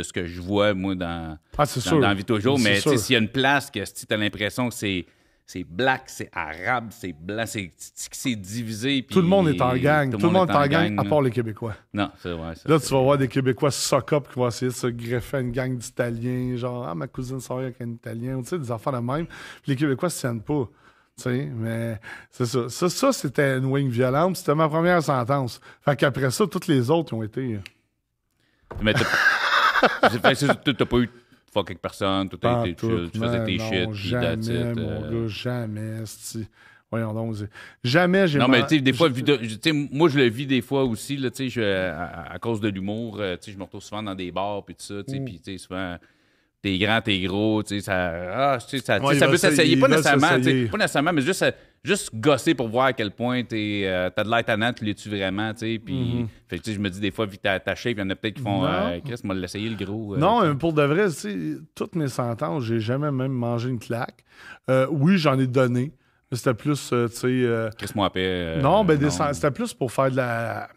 ce que je vois, moi, dans, ah, dans, la vie toujours. Mais s'il y a une place que tu as l'impression que c'est c'est black, c'est arabe, c'est blanc, c'est c'est divisé. Puis tout le monde est en gang. Tout, le monde est en gang, à part les Québécois. Non, c'est vrai. Là, tu vas voir des Québécois sock-up qui vont essayer de se greffer une gang d'Italiens, genre, ah, ma cousine sort avec un Italien, tu sais, des enfants de même. Puis les Québécois se tiennent pas sais, mais c'est ça. Ça, ça c'était une wing violente. C'était ma première sentence. Fait qu'après ça, toutes les autres ont été. Euh, mais t'as pas eu de avec personne, tout a été tu faisais tes shit, jamais, puis mon euh. gars, jamais, Voyons donc, jamais j'ai. Non, mais tu sais, des fois, moi, je le vis des fois aussi, là, je, à, cause de l'humour, euh, je me retrouve souvent dans des bars, puis tout ça, puis souvent t'es grand, t'es gros, tu sais, ça, ah, tu sais, ça, ça peut s'essayer, pas nécessairement, pas nécessairement, mais juste, juste gosser pour voir à quel point t'es, euh, t'as de l'air tannant, tu l'es-tu vraiment, tu sais, puis, mhm. fait tu sais, je me dis des fois, vite t'es attaché, il y en a peut-être qui font, euh, Chris, moi, l'essayer, le gros. Euh, non, euh, pour de vrai, tu sais, toutes mes sentences, j'ai jamais même mangé une claque. oui, j'en ai donné, mais c'était plus, tu sais... Chris, moi, paix. Non, ben, c'était plus pour faire de la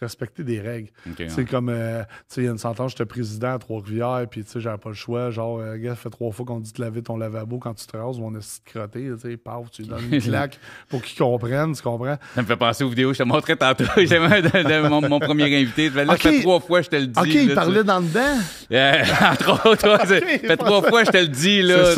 respecter des règles. c'est comme, euh, tu sais, il y a une sentence, j'étais président à Trois-Rivières, puis tu sais, j'avais pas le choix. Genre, euh, gars, fait trois fois qu'on dit de laver ton lavabo quand tu te rases, on est crotté, tu sais, Pauvre, tu lui donnes une claque pour qu'ils comprennent, tu comprends? Ça me fait penser aux vidéos, je te montrais tantôt, j'avais de, mon, premier invité, là, okay. fait trois fois, je te le dis. OK, il parlait dans le dedans? Euh, fait trois fois, je te le dis, là.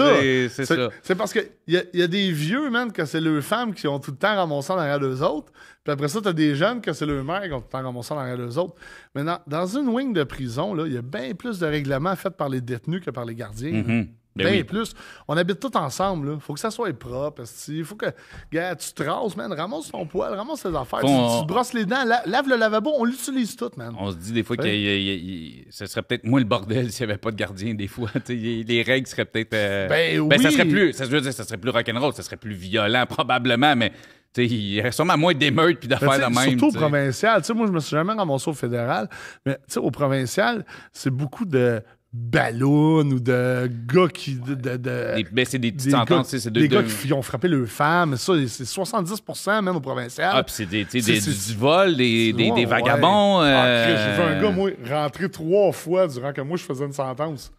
C'est ça. C'est parce qu'il y, a, des vieux, man, que c'est leurs femmes qui ont tout le temps ramassé derrière les d'eux autres, après ça, tu as des jeunes que c'est le maire, qui vont faire ramasser derrière les autres. Mais dans, une wing de prison, il y a bien plus de règlements faits par les détenus que par les gardiens. Mhm. Ben bien plus. On habite tout ensemble. Là. Faut que ça soit propre. Il faut que. Gars, tu te rases, Ramasse ton poil, ramasse tes affaires. Tu, te brosses les dents, lave le lavabo. On l'utilise tout, man. On se dit des fois que ce serait peut-être moins le bordel s'il n'y avait pas de gardien, des fois. les règles seraient peut-être. Euh, ben, oui. Ben, ça serait plus. Ça, veut dire, ça serait plus rock'n'roll. Ça serait plus violent, probablement. Mais il y aurait sûrement moins d'émeutes puis d'affaires de même. Surtout au provincial. moi, je me suis jamais ramassé au fédéral, mais au provincial, c'est beaucoup de ballons ou de gars qui. De, de, des, ben, c'est des petites ententes. C'est des gars qui ont frappé leurs femmes. Ça, c'est 70 même au provincial. Ah, c'est des, des, du vol, des, des, vagabonds. Ah, j'ai vu euh, un gars, moi, rentrer trois fois durant que moi, je faisais une sentence.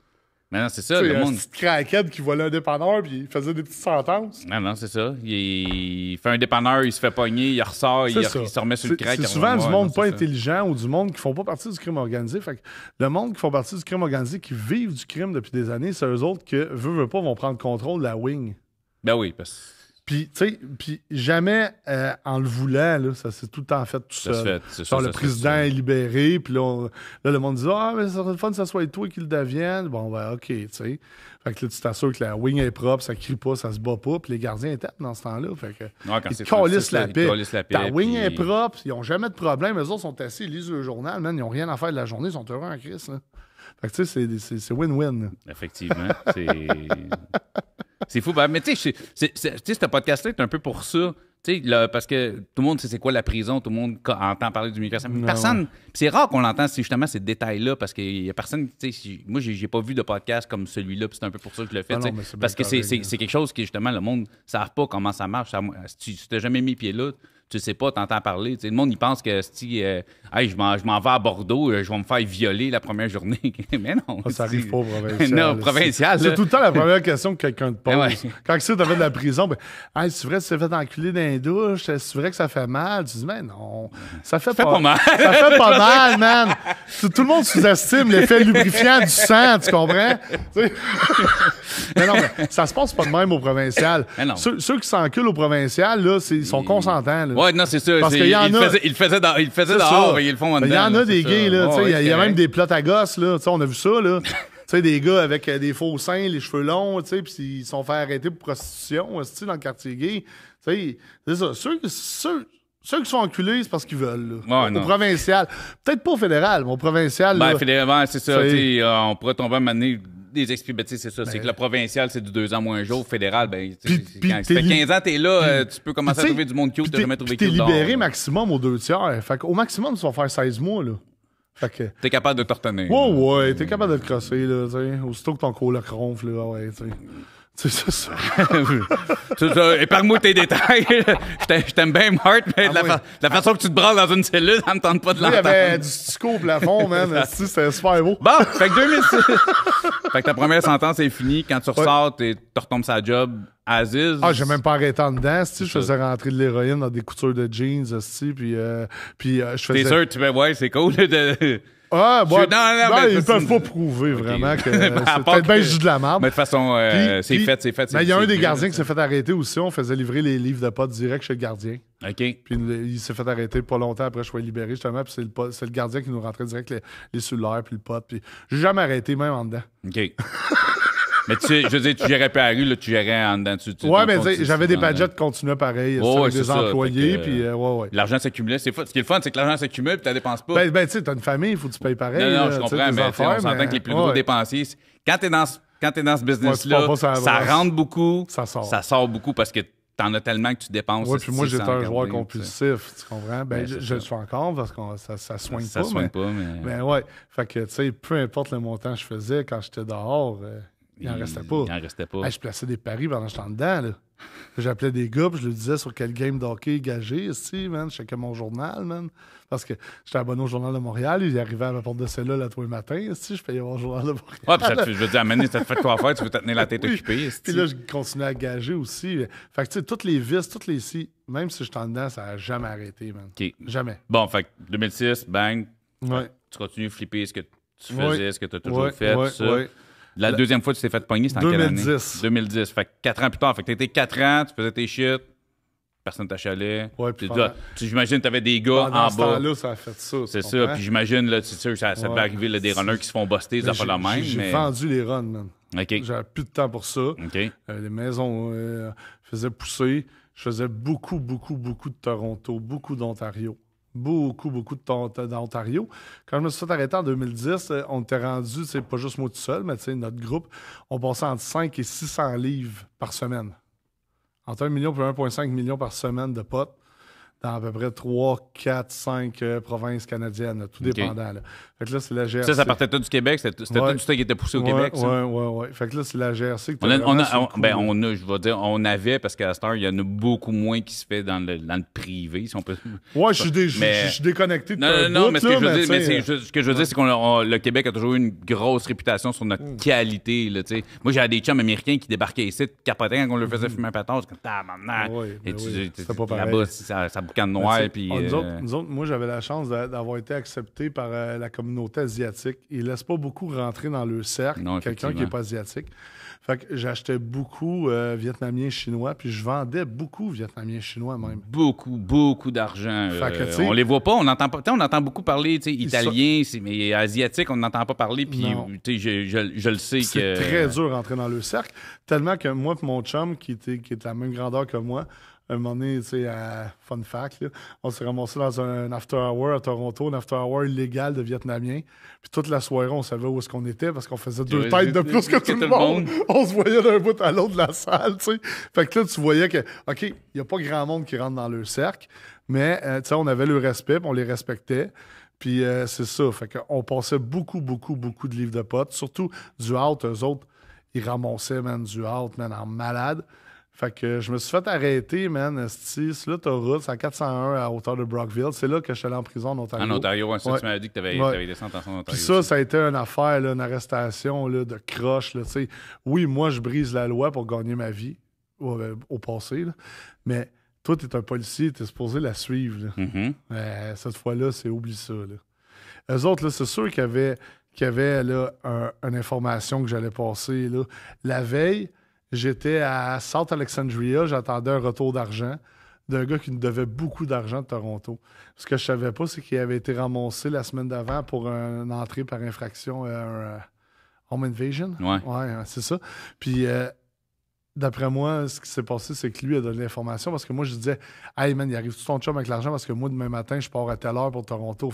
Non, non, c'est ça. le monde... craquette qui volait un dépanneur puis il faisait des petites sentences. Non, non, c'est ça. Il... fait un dépanneur, il se fait pogner, il ressort, il... se remet sur le crack. C'est souvent du monde pas intelligent ou du monde qui font pas partie du crime organisé. Fait que le monde qui font partie du crime organisé, qui vivent du crime depuis des années, c'est eux autres que, veut, veut pas, vont prendre contrôle de la wing. Ben oui, parce que puis, tu sais, puis jamais euh, en le voulant, là, ça s'est tout le temps fait tout ça seul. le président est libéré, puis là, le monde dit Ah, mais ça serait le fun que ça soit toi qui le devienne. Bon, ben, OK, tu sais. Fait que là, tu t'assures que la wing est propre, ça crie pas, ça se bat pas, puis les gardiens étaient dans ce temps-là. Fait que. c'est la, paix. La wing est propre, ils ont jamais de problème. Eux autres sont assis, ils lisent le journal, ils ont rien à faire de la journée, ils sont heureux en crise, là. Fait que tu sais, c'est win-win. Effectivement. c'est fou. Ben, mais tu sais, ce podcast-là est un peu pour ça. parce que tout le monde sait c'est quoi la prison, tout le monde entend parler du Mais personne. C'est rare qu'on l'entende justement ces détails-là parce qu'il n'y a personne. Moi, j'ai pas vu de podcast comme celui-là, c'est un peu pour ça que je le fais. Ah parce que c'est quelque chose que justement le monde ne sait pas comment ça marche. si tu t'es jamais mis pied là, tu sais pas, t'entends parler. le monde, il pense que si euh, hey, je m'en vais à Bordeaux, euh, je vais me faire violer la première journée. mais non. Ah, ça arrive pas au provincial. non, provincial. C'est tout le temps la première question que quelqu'un te pose. Quand tu sais, t'as de la prison, ben, hey, c'est vrai que tu t'es fait enculer dans les douches, c'est vrai que ça fait mal. Tu dis, mais non, ça fait, pas, fait pas, mal. ça fait pas mal, man. Tout, le monde sous-estime l'effet lubrifiant du sang, tu comprends? mais non, mais ça se passe pas de même au provincial. Ceux, qui s'enculent au provincial, là, ils sont consentants. Ouais, non, c'est ça. Parce qu'il y en il a. Faisait, il il le font Il ben, y en a des gays, là. Il y, a même des plots à gosses, là. On a vu ça, là. tu sais, des gars avec euh, des faux seins, les cheveux longs, tu sais, puis ils sont fait arrêter pour prostitution, dans le quartier gay. Tu sais, c'est ça. Ceux, ceux qui sont enculés, c'est parce qu'ils veulent. Là. au provincial. Peut-être pas au fédéral, mais au provincial. Ben, fédéral, c'est ça. Euh, on pourrait tomber à manier des explications, ben, c'est ça. c'est ben que le provincial, c'est du deux ans moins un jour. Fédéral, ben, pis, pis, tu 15 ans, t'es là, euh, tu peux commencer à trouver du monde cute, t'as jamais trouvé cute. T'es libéré maximum aux deux tiers. Fait au maximum, ça va faire 16 mois, là. Fait que... T'es capable de te retenir. Ouais, ouais, t'es capable de te casser là, tu Aussitôt que ton coloc ronfle, là, ouais, tu c'est ça. ça. Épargne-moi tes détails. je t'aime bien, Mart, mais de, ah, la façon que tu te branles dans une cellule, ça me tente pas de l'entendre. Il y avait du stucco au plafond, man. C'était super beau. Bon, fait que 2006. fait que ta première sentence est finie. Quand tu ressors, tu retombes sa job. Aziz. Ah, j'ai même pas arrêté en dedans. Je faisais rentrer de l'héroïne dans des coutures de jeans. Puis, euh, puis euh, je faisais. T'es sûr, tu fais, ouais, c'est cool. De... Ah, bon, non, ils peuvent pas prouver vraiment que c'est de la merde. Mais de toute façon, euh, c'est fait, c'est fait. Mais il y a un des gardiens qui s'est fait arrêter aussi. On faisait livrer les livres de potes direct chez le gardien. OK. Puis il s'est fait arrêter pas longtemps après, je suis libéré justement. Puis c'est le, gardien qui nous rentrait direct les, les puis le pote Puis j'ai jamais arrêté, même en dedans. OK. Mais tu sais, je veux dire, tu gérais pas là, tu gérais en dedans. Tu, tu, ouais, mais j'avais des budgets qui continuaient pareil oh, des employés. Puis, euh, ouais, ouais. L'argent s'accumulait. Ce qui est le fun, c'est que l'argent s'accumule puis tu dépenses pas. Ben, ben tu sais, tu as une famille, il faut que tu payes pareil. Non, non, je comprends, mais on s'entend que les plus gros dépensiers, quand tu dans, es dans ce business-là, ça, rentre beaucoup, ça sort. ça sort beaucoup parce que tu en as tellement que tu dépenses. Oui, puis moi, j'étais un joueur compulsif, tu comprends? Ben, ben je, le suis encore parce que ça, ne soigne pas. Ça soigne pas, mais... ouais, fait que, tu sais, peu importe le montant que je faisais quand j'étais dehors... Euh, il n'en restait pas. Il en restait pas. je plaçais des paris pendant que j'étais en dedans. J'appelais des gars, je lui disais sur quel game d'hockey gager ici, man. Je checkais mon journal, man. Parce que j'étais abonné au Journal de Montréal, il arrivait à ma porte de cellule là tous les matins, ici, je payais mon Journal de Montréal. Ouais, puis je veux dire, à ça fait quoi faire, tu veux te tenir la tête occupée. Puis là, je continuais à gager aussi. Fait que, tu sais, toutes les vis, toutes les si, même si je en dedans, ça n'a jamais arrêté, man. Jamais. Bon, fait que 2006, bang. Tu continues à flipper ce que tu faisais, ce que tu as toujours fait, ça. La, deuxième fois que tu t'es fait pogner, c'était en 2010. quelle année? 2010. Fait que 4 ans plus tard. Fait que t'étais 4 ans, tu faisais tes shits, personne t'achalait. Ouais, puis j'imagine que t'avais des gars bas. en ce bas. là ça a fait ça. C'est ça. Puis j'imagine, là, c'est sûr, ça, ça peut arriver, des runners qui se font buster, ça pas la même. J'ai vendu les runs, man. OK. J'avais plus de temps pour ça. OK. Euh, les maisons je euh, faisaient pousser. Je faisais beaucoup, beaucoup, beaucoup de Toronto, beaucoup d'Ontario beaucoup, beaucoup de d'Ontario. Quand je me suis arrêté en 2010, euh, on était rendu, c'est pas juste moi tout seul, mais notre groupe, on passait entre 5 et 600 livres par semaine. Entre 1 million et 1,5 million par semaine de potes dans à peu près 3, 4, 5 provinces canadiennes, tout dépendant. Là. Fait que là, c'est la GRC. Ça, ça partait tout du Québec. C'était ouais. tout ce qui était poussé au Québec. Oui, oui, oui. Fait que là, c'est la GRC on a, ben, on je vais dire, on avait, parce qu'à cette heure, il y en a beaucoup moins qui se fait dans le, dans le privé, si on peut. Oui, je suis déconnecté de Non, non, non, mais, ce que, je veux dire, ce que je veux dire, c'est que le Québec a toujours eu une grosse réputation sur notre mm. qualité. Là, Moi, j'avais des chums américains qui débarquaient ici, capotaient quand on leur faisait mm. fumer un c'est Comme, ah, maintenant. C'était pas pareil. là puis, euh, nous, autres, moi, j'avais la chance d'avoir été accepté par euh, la communauté asiatique. Ils ne laissent pas beaucoup rentrer dans le cercle quelqu'un qui n'est pas asiatique. Fait j'achetais beaucoup euh, vietnamiens chinois, puis je vendais beaucoup vietnamiens chinois même. Beaucoup, beaucoup d'argent. on les voit pas, on entend pas. On entend beaucoup parler italien, mais asiatique, on n'entend pas parler, puis je, le sais que. C'est très dur rentrer dans le cercle, tellement que moi, mon chum, qui, était, qui est la même grandeur que moi, un moment donné, tu sais, à fun fact, on s'est ramassé dans un after hour à Toronto, un after hour illégal de Vietnamiens. Puis toute la soirée, on savait où est-ce qu'on était parce qu'on faisait deux têtes de plus que, tout, le monde. On se voyait d'un bout à l'autre de la salle, tu sais. Fait que là, tu voyais que, OK, il n'y a pas grand monde qui rentre dans le cercle, mais, euh, tu sais, on avait le respect, on les respectait. Puis euh, c'est ça. Fait qu'on passait beaucoup, beaucoup, beaucoup de livres de potes, surtout du out, eux autres ils ramassaient, man, du hâte, man, en malade. Fait que je me suis fait arrêter, man, sur route, c'est à 401 à hauteur de Brockville. C'est là que je suis allé en prison en Ontario. En Ontario, tu m'avais dit que tu avais, ouais. avais descendu en Ontario. Puis ça, ça a été une affaire, une arrestation de croche. oui, moi, je brise la loi pour gagner ma vie au, euh, passé, mais toi, tu es un policier, tu es supposé la suivre. Mm-hmm. Euh, cette fois-là, c'est oublie ça. Là. Eux autres, c'est sûr qu'il y avait, là, une information que j'allais passer la veille J'étais à South Alexandria, j'attendais un retour d'argent d'un gars qui nous devait beaucoup d'argent de Toronto. Ce que je savais pas, c'est qu'il avait été ramassé la semaine d'avant pour une entrée par infraction, à euh, euh, Home Invasion. Ouais. c'est ça. Puis euh, D'après moi, ce qui s'est passé, c'est que lui a donné l'information parce que moi, je disais, Hey man, il arrive tout ton chum avec l'argent parce que moi, demain matin, je pars à telle heure pour Toronto.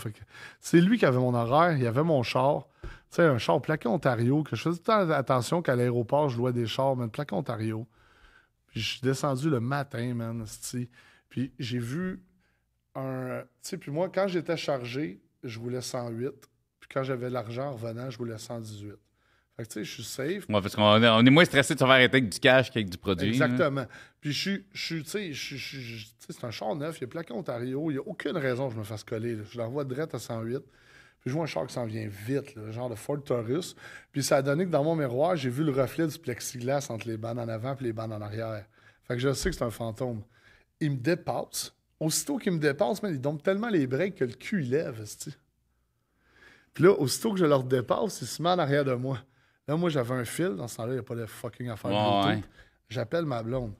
c'est lui qui avait mon horaire, il avait mon char. Tu sais, un char plaqué Ontario, que je faisais tout attention qu'à l'aéroport, je louais des chars, mais plaqué Ontario. Puis je suis descendu le matin, man, si, Puis j'ai vu un. Tu sais, puis moi, quand j'étais chargé, je voulais 108. Puis quand j'avais l'argent en revenant, je voulais 118. Fait que, tu sais, je suis safe. parce qu'on est, on est moins stressé de se faire arrêter avec du cash qu'avec du produit. Exactement. Puis je suis, tu sais, c'est un char neuf, il est plaqué Ontario, il n'y a aucune raison que je me fasse coller. Je l'envoie direct à 108. Puis je vois un char qui s'en vient vite, genre de Ford Taurus. Puis ça a donné que dans mon miroir, j'ai vu le reflet du plexiglas entre les bandes en avant et les bandes en arrière. Fait que je sais que c'est un fantôme. Il me dépasse. Aussitôt qu'il me dépasse, mais il dompe tellement les breaks que le cul lève. Puis là, aussitôt que je leur dépasse, il se met en arrière de moi. Là, moi, j'avais un fil. Dans ce temps-là, il n'y a pas de fucking affaire de J'appelle ma blonde.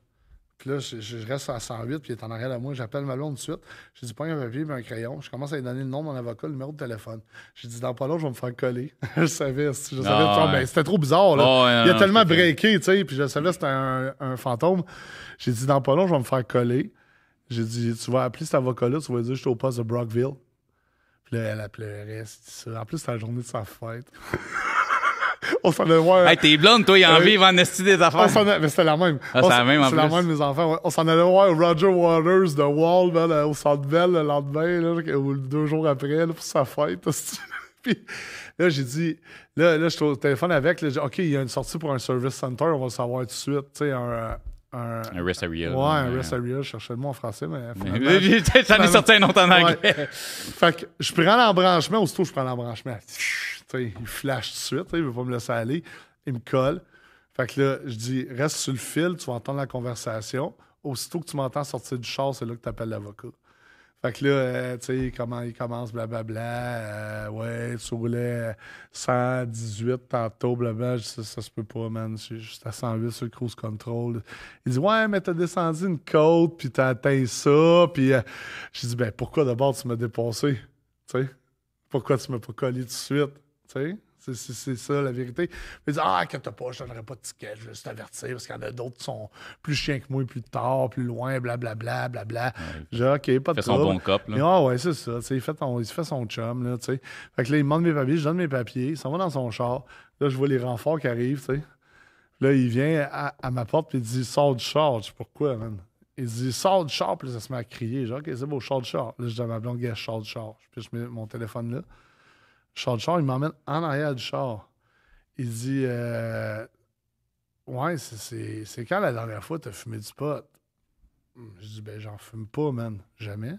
Puis là, je, reste à 108, puis elle est en arrière de moi. J'appelle ma blonde tout de suite. J'ai dit, pas un papier, mais un crayon. Je commence à lui donner le nom de mon avocat, le numéro de téléphone. J'ai dit, dans pas long, je vais me faire coller. je savais. Je savais ah, c'était trop bizarre. Là. il a tellement breaké, tu sais. Puis je savais c'était un, fantôme. J'ai dit, dans pas long, je vais me faire coller. J'ai dit, tu vas appeler cet avocat-là, tu vas dire, je suis au poste de Brockville. Puis là, elle appelait, En plus, c'était la journée de sa fête. on s'en allait voir. Hey, t'es blonde, toi, il euh, a envie en esti des affaires. On Mais c'était la même. Ah, c'est la même, en C'est la même, mes enfants. On s'en allait voir Roger Waters de Wall, euh, au Centre Bell le lendemain, ou deux jours après, pour sa fête. Puis là, j'ai dit, là, là, je suis au téléphone avec, là, dit, OK, il y a une sortie pour un service center, on va le savoir tout de suite, tu sais, un. Un, un rest area. Ouais, un rest area. Je cherchais le mot en français, mais. J'en ai sorti un autre en anglais. Fait que je prends l'embranchement, aussitôt je prends l'embranchement il flash tout de suite, il veut pas me laisser aller. Il me colle. Fait que là, je dis, reste sur le fil, tu vas entendre la conversation. Aussitôt que tu m'entends sortir du char, c'est là que tu appelles l'avocat. Fait que là, euh, tu sais, comment il commence, blablabla. Euh, ouais, tu voulais 118 tantôt, blablabla. Je ça, ça se peut pas, man. Je juste à 108 sur le cruise control. Il dit, ouais, mais t'as descendu une côte, puis t'as atteint ça. Puis euh, je dis, ben pourquoi d'abord tu m'as dépassé? Tu sais, pourquoi tu m'as pas collé tout de suite? Tu sais? C'est ça la vérité. Mais dit « ah, inquiète pas, je donnerai pas de ticket, je vais juste t'avertir, parce qu'il y en a d'autres qui sont plus chiens que moi, plus tard, plus loin, blablabla, blablabla. Genre, OK, pas de son bon cop, là. ah, ouais, c'est ça. il, fait fait son chum, là, Fait que là, il me demande mes papiers, je donne mes papiers, il s'en va dans son char. Là, je vois les renforts qui arrivent, tu sais. Là, il vient à, ma porte puis il dit Sors du char. Je dis Pourquoi, man Il dit Sors du char. Puis là, ça se met à crier. Genre, OK, c'est beau, char du char. Là, je dis ma blague gars, char du char. Puis je mets mon téléphone là. Charles du char, il m'emmène en arrière du char. Il dit euh, Ouais, c'est quand la dernière fois t'as fumé du pot? Je dis Ben, j'en fume pas, man. Jamais.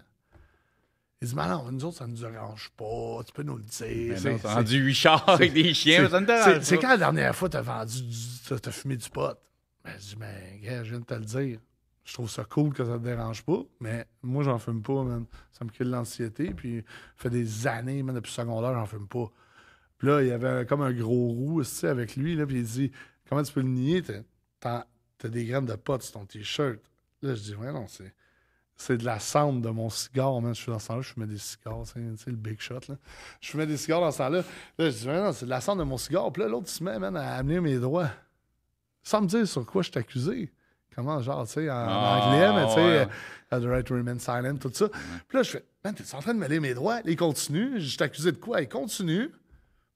Il dit, mais non, nous autres, ça ne nous arrange pas, tu peux nous le dire. Ben c'est vendu huit chars avec des chiens, ça C'est quand la dernière fois t'as vendu, t'as fumé du pot? Ben, je dis, mais ben, je viens de te le dire je trouve ça cool que ça te dérange pas, mais moi, j'en fume pas, Ça me crée de l'anxiété. Puis, fait des années, même depuis le secondaire, j'en fume pas. Puis là, il y avait comme un gros roux, aussi avec lui, là, puis il dit Comment tu peux le nier T'as des graines de potes sur ton t-shirt. Là, je dis Ouais, non, c'est. C'est de la cendre de mon cigare, Je suis dans ce temps-là, je fumais des cigares, tu sais, le big shot, là. Je fumais des cigares dans ce temps-là. Là, je dis, ouais, non, c'est de la cendre de mon cigare. Puis là, l'autre, se met, à amener mes droits. Sans me dire sur quoi je t'accusais comment, genre, tu sais, en, ah, anglais, mais tu sais, ouais. Euh, The Right to Remain Silent, tout ça. Puis là, je fais, man, t'es en train de mêler mes droits? il continue. Je t'accusais de quoi? Il continue.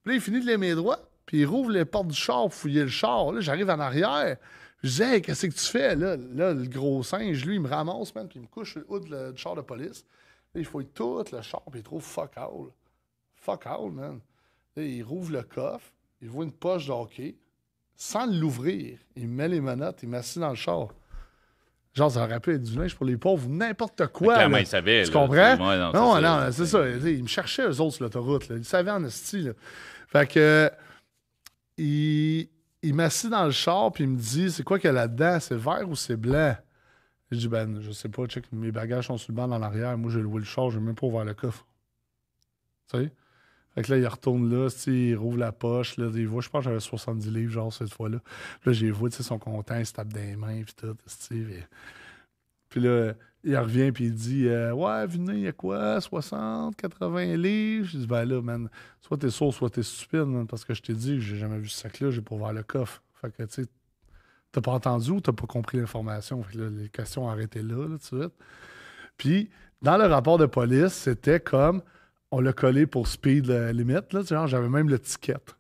Puis là, il finit de les mes droits. Puis il rouvre les portes du char pour fouiller le char. Là, j'arrive en arrière. Je dis, hey, qu'est-ce que tu fais? Là, là, le gros singe, lui, il me ramasse, man, puis il me couche au haut du char de police. il fouille tout le char, puis il trouve fuck all. Fuck all, man. Là, il rouvre le coffre, il voit une poche de hockey sans l'ouvrir. Il met les menottes, il m'assit dans le char. Genre, ça aurait pu être du linge pour les pauvres, n'importe quoi. Tu comprends? non, non, c'est ça. Il me cherchait, eux autres, sur l'autoroute. Il savait en style. Fait que. Il, il dans le char, puis il me dit C'est quoi qu'il y a là-dedans C'est vert ou c'est blanc Je dis Ben, je sais pas, check, mes bagages sont sur le banc dans l'arrière. Moi, j'ai loué le char, j'ai même pas ouvert le coffre. Tu sais fait que là, il retourne là, il rouvre la poche, là, il voit, je pense que j'avais 70 livres, genre, cette fois-là. Là, j'ai vu, tu sais, ils sont contents, ils se tapent des mains, puis tout, Puis là, il revient, puis il dit, euh, ouais, venez, il y a quoi, 60, 80 livres? Je dis, ben là, man, soit t'es sourd, soit t'es stupide, parce que je t'ai dit que j'ai jamais vu ce sac-là, j'ai pas ouvert le coffre. Fait que, tu sais, t'as pas entendu ou t'as pas compris l'information. Fait que là, les questions arrêtées là, là, tout de suite. Puis, dans le rapport de police, c'était comme on l'a collé pour speed limite. là J'avais même l'étiquette.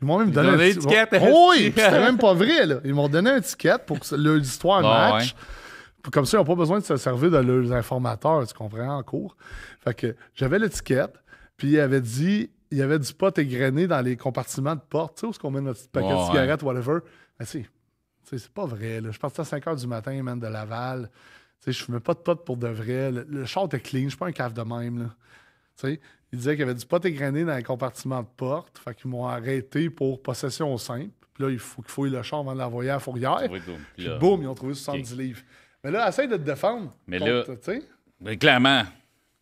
Ils m'ont même donné, l'étiquette un oh oui, c'était même pas vrai. Là. Ils m'ont donné l'étiquette pour que l'histoire match. Comme ça, ils n'ont pas besoin de se servir de leurs informateurs, tu comprends, en cours. Fait que j'avais l'étiquette, puis il avait dit il y avait du pot égrené dans les compartiments de porte, tu sais, où est-ce qu'on met notre paquet de cigarettes, whatever. Mais tu c'est pas vrai. Là. Je partais à 5 heures du matin, même de Laval. Tu sais, je fumais pas de pot pour de vrai. Le, le char était clean, je suis pas un cave de même. Tu sais, il disait qu'il y avait du pot égrené dans les compartiments de porte. Fait qu'ils m'ont arrêté pour possession simple. Puis là, il faut qu'il fouille le champ avant de l'envoyer à la fourrière. puis boum, ils ont trouvé 70 livres. Mais là, essaye de te défendre. Mais là, Mais clairement,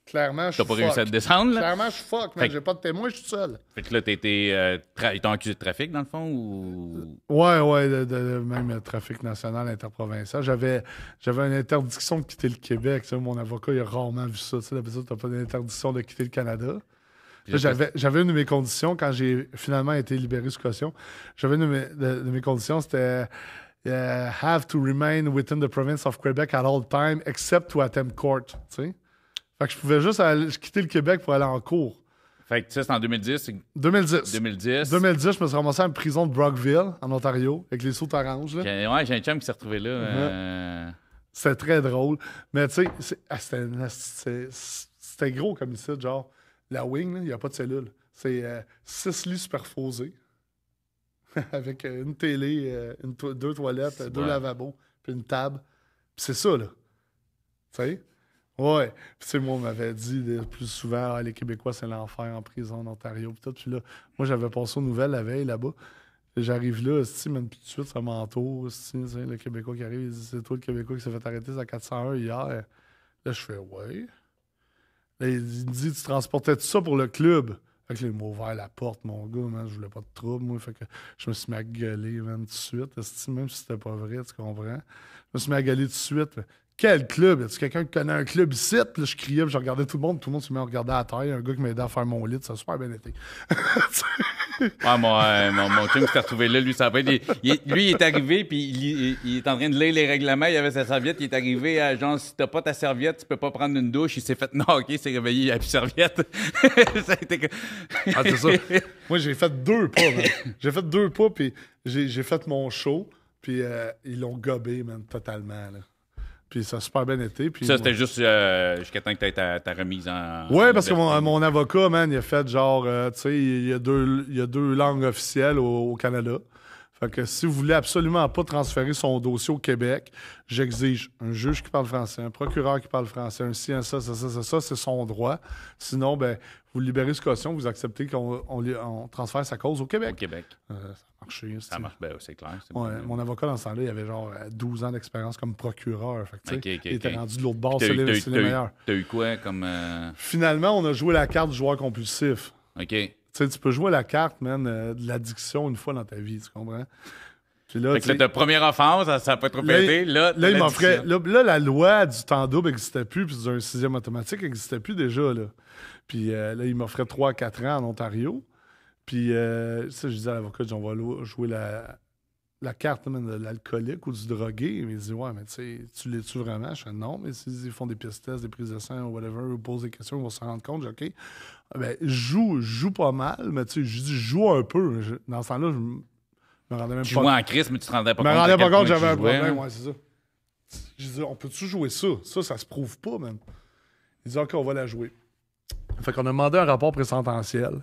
Clairement, je T'as pas réussi à te descendre, là? Clairement, je suis fuck, mais j'ai pas de témoin, je suis seul. Fait que là, t'as été. Euh, accusé de trafic, dans le fond, ou. Ouais, ouais, de- même trafic national, interprovincial. J'avais, une interdiction de quitter le Québec. mon avocat, il a rarement vu ça. Tu sais, t'as pas d'interdiction de quitter le Canada. j'avais, une de mes conditions quand j'ai finalement été libéré sous caution. J'avais une de mes, conditions, c'était euh, have to remain within the province of Quebec at all time, except to attempt court. Tu sais. Fait que je pouvais juste quitter le Québec pour aller en cours. Fait que, tu sais, c'est en 2010. 2010. 2010. 2010, je me suis ramassé en prison de Brockville, en Ontario, avec les sauts oranges. Là. ouais, j'ai un chum qui s'est retrouvé là. Uh-huh. Euh. C'était très drôle. Mais tu sais, ah, c'était, gros comme ici, genre, la wing, il n'y a pas de cellule. C'est euh, six lits superposés, avec euh, une télé, deux toilettes, deux lavabos, puis une table. Puis c'est ça, là. Tu sais? Ouais. Puis, tu sais, moi, on m'avait dit plus souvent, ah, les Québécois, c'est l'enfer en prison en Ontario. Puis, tout. puis là, moi, j'avais passé aux nouvelles la veille là-bas. J'arrive là, si, même tout de suite, ça m'entoure. le Québécois qui arrive, il dit C'est toi le Québécois qui s'est fait arrêter à 401 hier. Là, je fais Ouais. Là, il dit Tu transportais tout ça pour le club. Fait que là, il m'a ouvert la porte, mon gars, Je voulais pas de trouble, moi. Fait que je me suis mis à gueuler, tout de suite. Même si c'était pas vrai, tu comprends? Je me suis mis à gueuler tout de suite. Quel club? Est-ce quelqu'un qui connaît un club ici? là, je criais, puis je regardais tout le monde. Tout le monde se met à regarder à terre. Un gars qui m'a aidé à faire mon lit, ça a super bien été. ouais, mon, euh, mon, mon chum s'est retrouvé là. Lui, ça va être. il, lui, il est arrivé, puis il, est en train de lire les règlements. Il avait sa serviette. Il est arrivé genre, si t'as pas ta serviette, tu peux pas prendre une douche. Il s'est fait OK. » il s'est réveillé, il a plus serviette. Ah, c'est ça. Moi, j'ai fait deux pas, J'ai fait deux pas, puis j'ai fait mon show, puis euh, ils l'ont gobé, man, totalement, là. Puis ça a super bien été. ça, c'était juste euh, jusqu'à temps que tu aies ta, remise en. Oui, parce que mon, avocat, man, il a fait genre, euh, tu sais, il y, a deux, il y a deux langues officielles au Canada. Fait que si vous voulez absolument pas transférer son dossier au Québec, j'exige un juge qui parle français, un procureur qui parle français, un ci, un ça, ça, ça, ça, ça, c'est son droit. Sinon, ben, vous libérez ce caution, vous acceptez qu'on transfère sa cause au Québec. Au Québec. Euh, ça Ça marche, ben, c'est clair. mon avocat, dans ce temps-là, il avait genre 12 euh, ans d'expérience comme procureur. Fait que, il était rendu de l'autre bord, c'est les, meilleurs. T'as eu quoi comme. Euh? Finalement, on a joué la carte du joueur compulsif. OK sais, tu peux jouer la carte, man, euh, de l'addiction une fois dans ta vie, tu comprends? c'est que de première offense, ça n'a pas trop là, Là, il la loi du temps double n'existait plus, puis d'un sixième automatique n'existait plus déjà. Là. Puis euh, là, il m'offrait 3-4 ans en Ontario. Puis euh, ça, je disais à l'avocat, on va jouer la, la carte même, de l'alcoolique ou du drogué. Il me dit Ouais, mais tu tu l'es-tu vraiment Je dis Non, mais s'ils font des pistesses, des prises de sang ou whatever, ou posent des questions, ils vont se rendre compte. Je dis, OK, ah, ben, joue, joue pas mal, mais tu sais, je dis Joue un peu. dans ce temps-là, je me rendais même tu pas compte. en crise, mais tu te rendais pas compte. Je me rendais pas compte j'avais un problème, ouais, c'est ça. Je dis On peut-tu jouer ça Ça, ça se prouve pas, même. Il dit OK, on va la jouer. Fait qu'on a demandé un rapport présententiel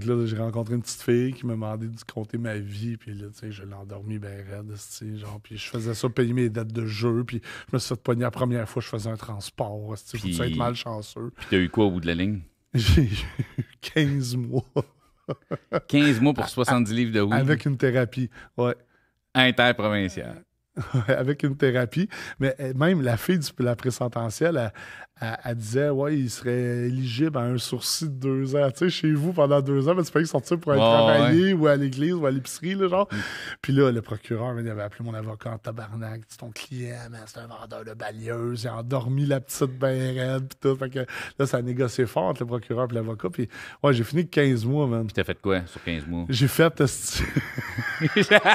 que là, j'ai rencontré une petite fille qui m'a demandé de compter ma vie, puis là, tu sais, je l'ai endormi bien raide, genre, puis je faisais ça, payer mes dettes de jeu, puis je me suis fait pogner la première fois, je faisais un transport, tu puis... être malchanceux. Puis t'as eu quoi au bout de la ligne? J'ai eu 15 mois. 15 mois pour 70 livres de oui. Avec une thérapie, ouais. Interprovinciale avec une thérapie. Mais euh, même la fille de la présententielle, elle, disait Ouais, il serait éligible à un sourcil de deux ans. Tu sais, chez vous, pendant deux ans, mais tu peux sortir pour aller ah, travailler ou à l'église ou à l'épicerie, genre. Mm. Puis là, le procureur, il avait appelé mon avocat en tabarnak. C'est ton client, c'est un vendeur de balieuse. Il a endormi la petite ben raide. Puis tout. Fait que là, ça a négocié fort le procureur et l'avocat. Puis ouais, j'ai fini 15 mois, man. Puis t'as fait quoi sur 15 mois J'ai fait. Euh,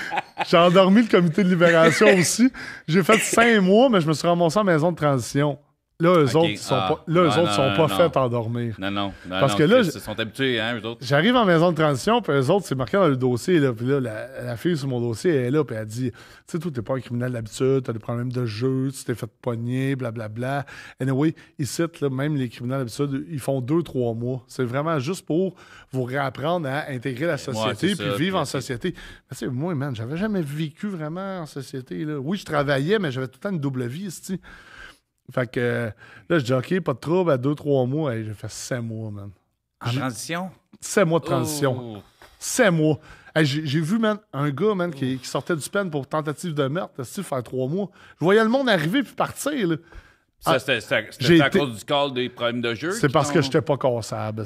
J'ai endormi le comité de libération aussi. J'ai fait cinq mois, mais je me suis ramassé en maison de transition. Là, eux autres, ils sont ah. pas, autres sont pas faits endormir. Non, non. Parce que là, sont habitués, hein, autres. J'arrive en maison de transition, puis eux autres, c'est marqué dans le dossier, là. Puis la, fille sur mon dossier, elle est là, puis elle dit Tu sais, toi, t'es pas un criminel d'habitude, as des problèmes de jeu, tu t'es fait pogner, blablabla. Anyway, ils là, même les criminels d'habitude, ils font deux, trois mois. C'est vraiment juste pour vous réapprendre à intégrer la société, puis vivre en société. Mais tu moi, man, j'avais jamais vécu vraiment en société, Oui, je travaillais, mais j'avais tout le temps une double vie, tu fait que là, je dis OK, pas de trouble. À deux, trois mois, et j'ai fait sept mois, man. En transition? Sept mois de transition. Oh! Sept mois. j'ai vu man, un gars man, qui, sortait du peine pour tentative de meurtre, faire trois mois. Je voyais le monde arriver puis partir. Ça, ah, c'était à cause du call des problèmes de jeu? C'est parce que j'étais pas cassable,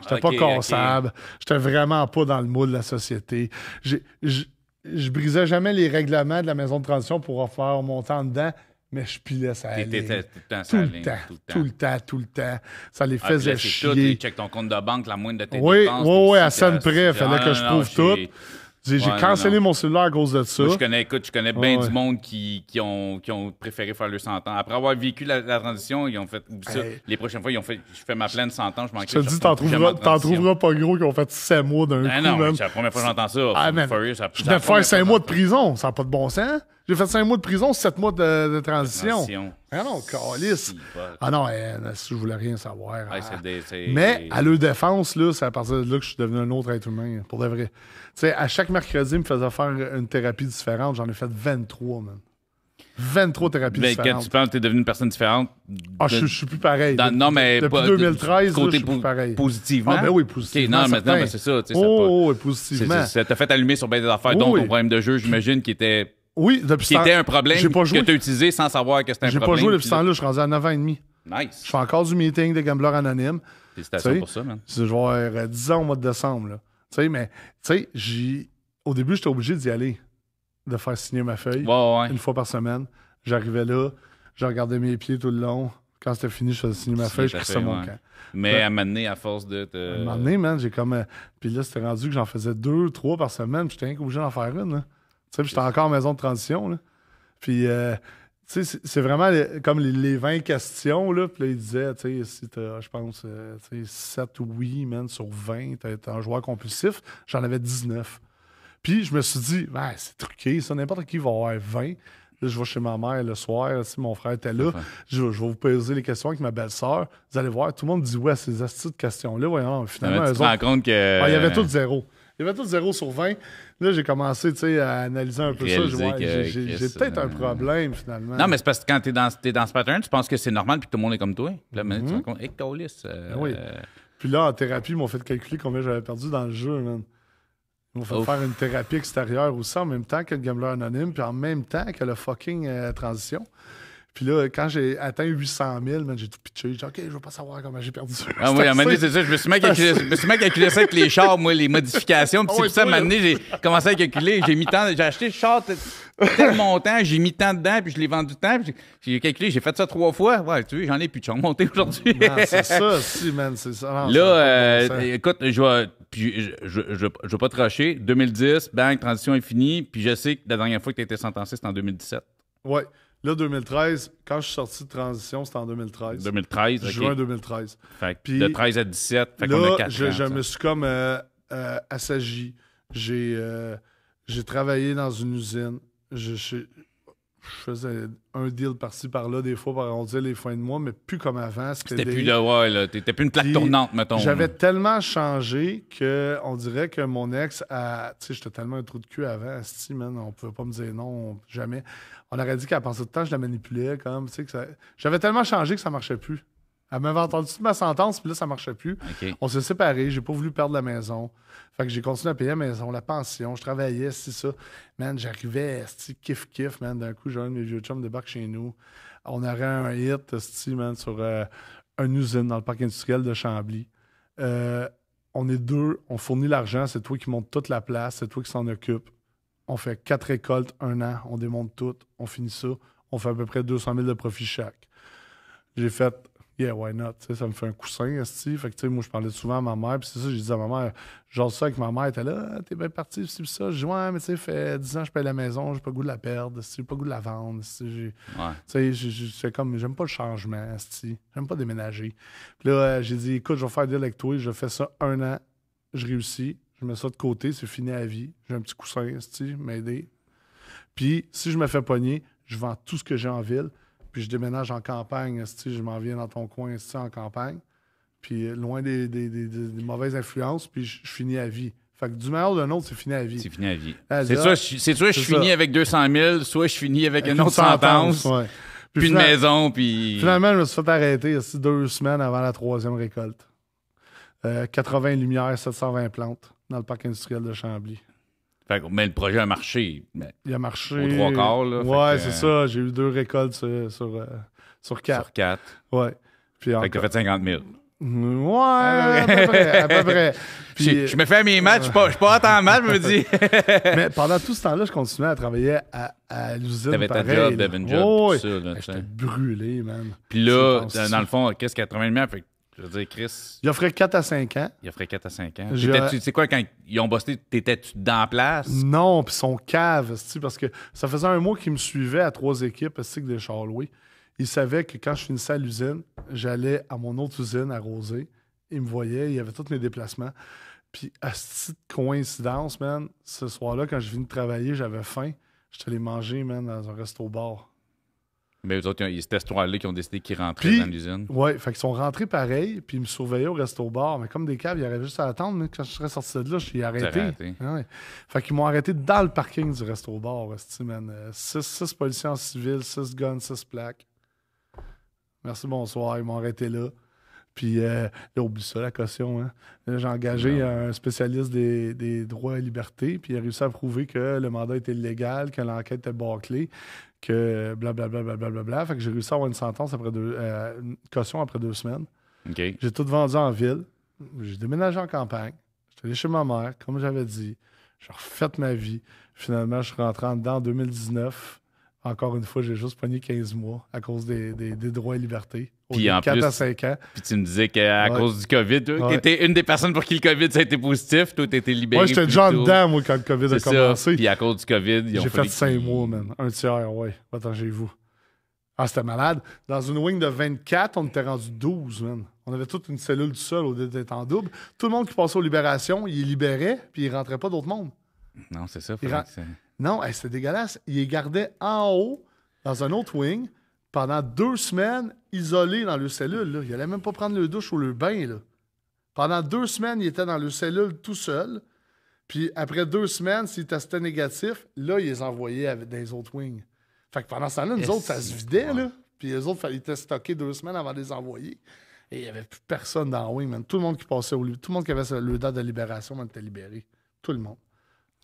J'étais pas cassable. J'étais vraiment pas dans le moule de la société. Je brisais jamais les règlements de la maison de transition pour offrir mon temps dedans mais je pilais ça tout, le temps, tout le temps, tout le temps. Ça les ah, faisait chier. Tu check ton compte de banque, la moindre de tes oui, dépenses. Oui, oui, à scène près, il fallait que je prouve tout. J'ai cancellé mon cellulaire à cause de ça. je connais, écoute, je connais bien du monde qui, ont, préféré faire le 100 ans. Après avoir vécu la, transition, ils ont fait Les prochaines fois, ils ont fait je fais ma pleine 100 ans, je m'en Je te dis, t'en trouveras, pas gros qui ont fait 7 mois d'un ah coup. Non, c'est la première fois que j'entends ça. Ah, je vais faire 5 mois de prison, ça n'a pas de bon sens. J'ai fait 5 mois de prison, 7 mois de, transition. Ah non, calice. Ah non, je voulais rien savoir. Mais à leur défense, là, c'est à partir de là que je suis devenu un autre être humain, pour de vrai. Tu sais, à chaque mercredi, il me faisait faire une thérapie différente. J'en ai fait 23, même. 23 thérapies mais différentes. Quand tu penses que tu es devenu une personne différente. Ah, je, suis plus pareil. non, mais. Depuis 2013, je suis plus pareil. Positivement. Ah, ben oui, positivement. non, maintenant, c'est ça. Oh, ça Oh, oh positivement. ça t'a fait allumer sur bien des affaires, oh, donc ton problème de jeu, j'imagine, qui était oui, depuis Qui était un problème j'ai pas joué. que tu as utilisé sans savoir que c'était un problème. J'ai pas joué depuis ce temps-là, je suis rendu à 9 ans et demi. Nice. Je fais encore du meeting des gamblers anonymes. Félicitations pour ça, man. Je vais avoir 10 ans au mois de décembre. là. Tu sais, mais tu sais, au début, j'étais obligé d'y aller, de faire signer ma feuille une fois par semaine. J'arrivais là, je regardais mes pieds tout le long. Quand c'était fini, je faisais signer ma feuille, je crissais mon camp. Mais à donné, à force de À un moment donné, man, j'ai comme. Euh, puis là, c'était rendu que j'en faisais deux, trois par semaine. puis J'étais rien qu'obligé d'en faire une j'étais encore en maison de transition, là. Puis, euh, c'est vraiment comme les, 20 questions, là. Puis il disait, tu sais, si t'as, je pense, euh, tu sais, 7 oui, man, sur 20, t'es un joueur compulsif. J'en avais 19. Puis, je me suis dit, ben, c'est truqué, ça. N'importe qui va avoir 20. je vais chez ma mère le soir, si mon frère était là, je, vais vous poser les questions avec ma belle-sœur. Vous allez voir, tout le monde dit ouais, ces astuces de questions-là, finalement. compte ah, il y avait tout zéro. Il y avait tout 0 sur 20. Là, j'ai commencé à analyser un peu ça. J'ai peut-être un euh, problème finalement. Non, mais c'est parce que quand tu es, dans, ce pattern, tu penses que c'est normal puis que tout le monde est comme toi. Puis là, tu Puis là, en thérapie, ils m'ont fait calculer combien j'avais perdu dans le jeu, Ils m'ont fait faire une thérapie extérieure ou ça en même temps que le gambler anonyme, puis en même temps que le fucking euh, transition. Puis là, quand j'ai atteint 800 000, j'ai tout pitché. J'ai dit, OK, je vais pas savoir comment j'ai perdu ça. Ah oui, à un moment c'est ça. Je me suis même calculé, ça avec les chars, moi, les modifications. Puis ah c'est pour ça, à un donné, j'ai commencé à calculer. J'ai mis tant, j'ai acheté le char tel montant, j'ai mis tant dedans, puis je l'ai vendu tant. Puis j'ai calculé, j'ai fait ça trois fois. Ouais, tu vois, j'en ai plus. de suis remonté aujourd'hui. c'est ça, si, man, c'est ça. là, euh, écoute, je vais. je, vais pas tricher. 2010, bang, transition est finie. Puis je sais que la dernière fois que tu as été sentencé, c'était en 2017. Ouais. Là, 2013, quand je suis sorti de transition, c'était en 2013. 2013, Juin 2013. Fait de 13 à 17, fait là, je, je me suis comme euh, euh, assagi. J'ai euh, j'ai travaillé dans une usine. Je, suis je faisais un deal par-ci par-là des fois on dit les fins de mois, mais plus comme avant. C'était plus là, ouais, T'étais plus une plaque tournante, mettons. J'avais tellement changé que on dirait que mon ex a. Tu sais, j'étais tellement un trou de cul avant, si man, on pouvait pas me dire non, jamais. On aurait dit qu'à partir de temps, je la manipulais, comme, tu sais, ça... J'avais tellement changé que ça marchait plus. Elle m'avait entendu toute ma sentence, puis là, ça ne marchait plus. On s'est séparés, j'ai pas voulu perdre la maison. Fait que j'ai continué à payer la maison, la pension, je travaillais, c'est ça. Man, j'arrivais, kiff-kiff, man. D'un coup, j'ai un de mes vieux chums débarque chez nous. On aurait un hit, man, sur euh, une usine dans le parc industriel de Chambly. Euh, on est deux, on fournit l'argent, c'est toi qui montes toute la place, c'est toi qui s'en occupe. On fait quatre récoltes, un an, on démonte tout, on finit ça, on fait à peu près 200 000 de profit chaque. J'ai fait yeah, why not? ça me fait un coussin, esti. Fait que, moi, je parlais souvent à ma mère, puis c'est ça, j'ai dit à ma mère, genre ça avec ma mère, était là, ah, t'es bien parti, c'est ça. je ouais, mais tu sais, fait 10 ans, je paye la maison, j'ai pas goût de la perdre, j'ai pas le goût de la vendre, Tu sais, c'est comme, j'aime pas le changement, Je J'aime pas déménager. Puis là, euh, j'ai dit, écoute, je vais faire deal avec toi, je fais ça un an, je réussis, je mets ça de côté, c'est fini à vie. J'ai un petit coussin, esti, m'aider. Puis, si je me fais pogner, je vends tout ce que j'ai en ville puis je déménage en campagne, je m'en viens dans ton coin, en campagne. Puis euh, loin des, mauvaises influences, puis je, finis à vie. Fait que du meilleur d'un autre, c'est fini à vie. C'est fini à vie. Ah, c'est soit je, je finis avec 200 000, soit je finis avec une, autre sentence, puis, une maison, puis... Finalement, je me suis fait arrêter deux semaines avant la troisième récolte. 80 euh, lumières, 720 plantes dans le parc industriel de Chambly mais le projet a marché. Il a marché. Au trois quarts, Ouais, c'est ça. J'ai eu deux récoltes sur, euh, sur, quatre. Sur quatre. Ouais. Puis fait que t'as fait 50 000. Ouais, à peu près. Puis, je, me fais mes matchs, je ne suis pas en match, je me dis. mais pendant tout ce temps-là, je continuais à travailler à, à l'usine. T'avais ta job, t'avais J'étais brûlé, man. Puis là, dans, le fond, qu'est-ce que 80 000 fait je veux dire, Chris. Il offrait 4 à 5 ans. Il offrait 4 à 5 ans. Tu sais quoi, quand ils ont bossé, t'étais-tu dans la place? Non, puis son cave, parce que ça faisait un mois qu'il me suivait à trois équipes, que des charlouis. Il savait que quand je finissais à l'usine, j'allais à mon autre usine à Rosé. Il me voyait, il y avait tous mes déplacements. Puis, à cette coïncidence, man, ce soir-là, quand je venais de travailler, j'avais faim. Je suis allé manger, man, dans un resto-bar mais eux autres, étaient ce là qui ont décidé qu'ils rentraient dans l'usine. Oui, fait qu'ils sont rentrés pareil, puis ils me surveillaient au resto bar. Mais comme des câbles, ils arrivaient juste à attendre. Mais quand je serais sorti de là, je suis arrêté. Ils ah Ouais. Fait qu'ils m'ont arrêté dans le parking du resto bar, euh, six policiers en civil, six guns, six plaques. Merci, bonsoir. Ils m'ont arrêté là. Puis euh, là, oublie ça, la caution. Hein. J'ai engagé un spécialiste des, droits et libertés, puis il a réussi à prouver que le mandat était illégal, que l'enquête était bâclée, que blablabla. Bla, bla, bla, bla, Fait que j'ai réussi à avoir une sentence après deux, euh, caution après deux semaines. J'ai tout vendu en ville. J'ai déménagé en campagne. J'étais allé chez ma mère, comme j'avais dit. J'ai refait ma vie. Finalement, je suis rentré en dedans en 2019. Encore une fois, j'ai juste pogné 15 mois à cause des droits et libertés. Puis en plus, à ans. Puis tu me disais qu'à cause du COVID, tu étais une des personnes pour qui le COVID, ça a été positif. Toi, tu étais libéré. Moi, j'étais déjà en dedans, moi, quand le COVID a commencé. Puis à cause du COVID, ils ont J'ai fait 5 mois, man. Un tiers, ouais. Attends, vous. Ah, c'était malade. Dans une wing de 24, on était rendu 12, man. On avait toute une cellule du sol au lieu d'être en double. Tout le monde qui passait aux libérations, il libérait, puis il rentrait pas d'autre monde. Non, c'est ça. Frank. Non, c'était dégueulasse. Il les gardait en haut, dans un autre wing, pendant deux semaines isolé dans le cellule. Là. Ils n'allaient même pas prendre le douche ou le bain. Là. Pendant deux semaines, il était dans le cellule tout seul. Puis après deux semaines, s'ils testaient négatif, là, ils les envoyaient avec des autres wings. Fait que pendant ce temps-là, nous autres, ça se vidait. Là. Puis les autres, il fallait stocker deux semaines avant de les envoyer. Et il n'y avait plus personne dans Wing, man. Tout le monde qui passait au tout le monde qui avait le date de libération, était libéré. Tout le monde.